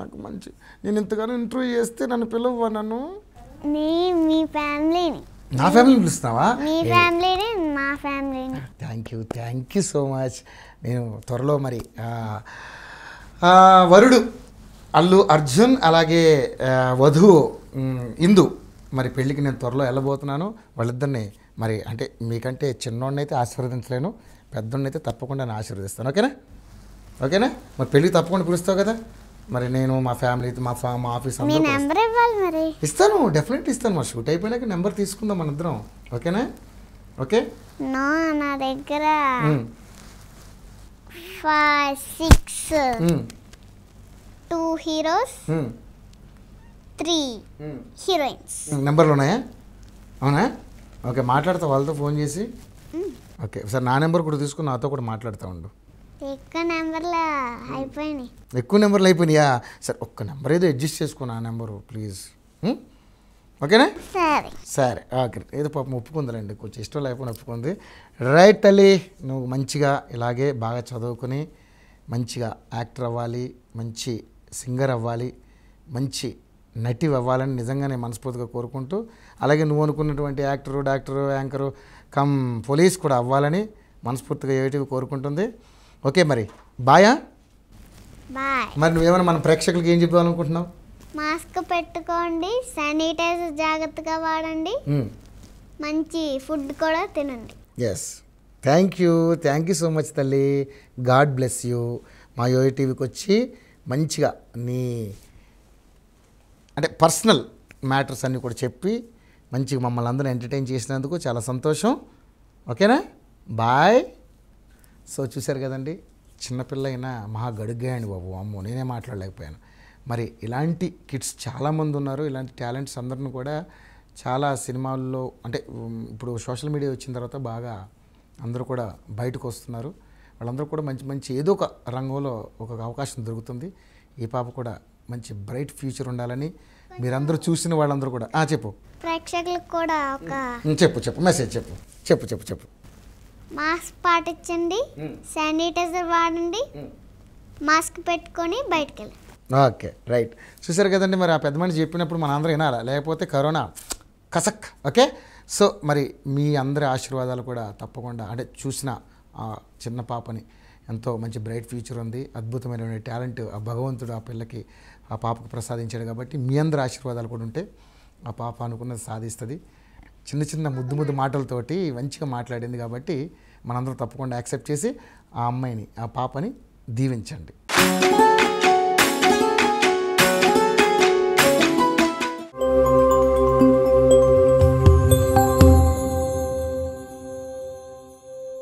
నాకు మంచి నేను ఇంతగానో ఇంటర్వ్యూ చేస్తే నన్ను పిలవ్వా నన్ను మీ ఫ్యామిలీని నా ఫ్యామిలీని పిలుస్తావా మీ ఫ్యామిలీని మా ఫ్యామిలీని thank you thank you so much నేను త్వరలో మరి వరుడు అల్లు అర్జున్ అలాగే వధువు ఇందు మరి పెళ్ళికి నేను త్వరలో వెళ్ళబోతున్నాను వాళ్ళిద్దరిని మరి అంటే మీకంటే చిన్నోడిని అయితే ఆశీర్వదించలేను పెద్దోడిని అయితే తప్పకుండా నేను ఆశీర్వదిస్తాను ఓకేనా ఓకేనా మరి పెళ్ళికి తప్పకుండా పిలుస్తావు కదా మరి నేను మా ఫ్యామిలీ మా ఫా మా ఆఫీస్ ఇస్తాను డెఫినెట్ ఇస్తాను మా షూట్ అయిపోయినాక నెంబర్ తీసుకుందాం ఇద్దరం ఓకేనా ఓకే
నా దగ్గర six two heroes three heroines నెంబర్లు ఉన్నాయా
అవునా ఓకే మాట్లాడతా వాళ్ళతో ఫోన్ చేసి ఓకే సార్ నా నెంబర్ కూడా తీసుకుని నాతో కూడా మాట్లాడుతూ ఉండు
ఎక్కువ నెంబర్లు అయిపోయినాయి
ఎక్కువ నెంబర్లు అయిపోయినాయా సరే ఒక్క నెంబర్ ఏదో అడ్జస్ట్ చేసుకున్నా ఆ నెంబరు ప్లీజ్ ఓకేనా సరే సరే ఓకే ఏదో పాపం ఒప్పుకుందిలేండి కొంచెం ఇష్టం లేకపోయినా ఒప్పుకుంది రైట్ తల్లి నువ్వు మంచిగా ఇలాగే బాగా చదువుకుని మంచిగా యాక్టర్ అవ్వాలి మంచి సింగర్ అవ్వాలి మంచి నటి అవ్వాలని నిజంగానే మనస్ఫూర్తిగా కోరుకుంటూ అలాగే నువ్వు అనుకున్నటువంటి actor doctor anchor cum police కూడా అవ్వాలని మనస్ఫూర్తిగా ఏటివి కోరుకుంటుంది ఓకే మరి బాయా మరి నువ్వేమైనా మన ప్రేక్షకులకి ఏం చెప్పాలనుకుంటున్నావు
మాస్క్ పెట్టుకోండి శానిటైజర్ జాగ్రత్తగా వాడండి మంచి ఫుడ్ కూడా తినండి
yes thank you thank you so much తల్లి గాడ్ బ్లెస్ యూ మా యోయో టీవీకి వచ్చి మంచిగా నీ అంటే పర్సనల్ మ్యాటర్స్ అన్నీ కూడా చెప్పి మంచిగా మమ్మల్ని అందరూ ఎంటర్టైన్ చేసినందుకు చాలా సంతోషం ఓకేనా బాయ్ సో చూశారు కదండి చిన్నపిల్ల అయినా మహా గడుగ్గాయండి బాబు అమ్మో నేనే మాట్లాడలేకపోయాను మరి ఇలాంటి కిడ్స్ చాలామంది ఉన్నారు ఇలాంటి టాలెంట్స్ అందరిని కూడా చాలా సినిమాల్లో అంటే ఇప్పుడు సోషల్ మీడియా వచ్చిన తర్వాత బాగా అందరూ కూడా బయటకు వస్తున్నారు వాళ్ళందరూ కూడా మంచి మంచి ఏదో ఒక రంగంలో ఒక అవకాశం దొరుకుతుంది ఈ పాప కూడా మంచి బ్రైట్ ఫ్యూచర్ ఉండాలని మీరందరూ చూసిన వాళ్ళందరూ కూడా చెప్పు
ప్రేక్షకులకు కూడా ఒక
చెప్పు చెప్పు మెసేజ్ చెప్పు చెప్పు చెప్పు చెప్పు
మాస్క్ పాటించండి శానిటైజర్ వాడండి మాస్క్ పెట్టుకొని బయటకు వెళ్ళండి
ఓకే రైట్ చూసారు కదండి మరి ఆ పెద్ద మనిషి చెప్పినప్పుడు మన అందరూ వినాలా లేకపోతే కరోనా కసక్ ఓకే సో మరి మీ అందరి ఆశీర్వాదాలు కూడా తప్పకుండా అంటే చూసిన ఆ చిన్న పాపని ఎంతో మంచి బ్రైట్ ఫ్యూచర్ ఉంది అద్భుతమైన టాలెంట్ ఆ భగవంతుడు ఆ పిల్లకి ఆ పాపకు ప్రసాదించాడు కాబట్టి మీ అందరి ఆశీర్వాదాలు కూడా ఉంటే ఆ పాప అనుకున్నది సాధిస్తుంది చిన్న చిన్న ముద్దు ముద్దు మాటలతోటి మంచిగా మాట్లాడింది కాబట్టి మనందరం తప్పకుండా యాక్సెప్ట్ చేసి ఆ అమ్మాయిని ఆ పాపని దీవించండి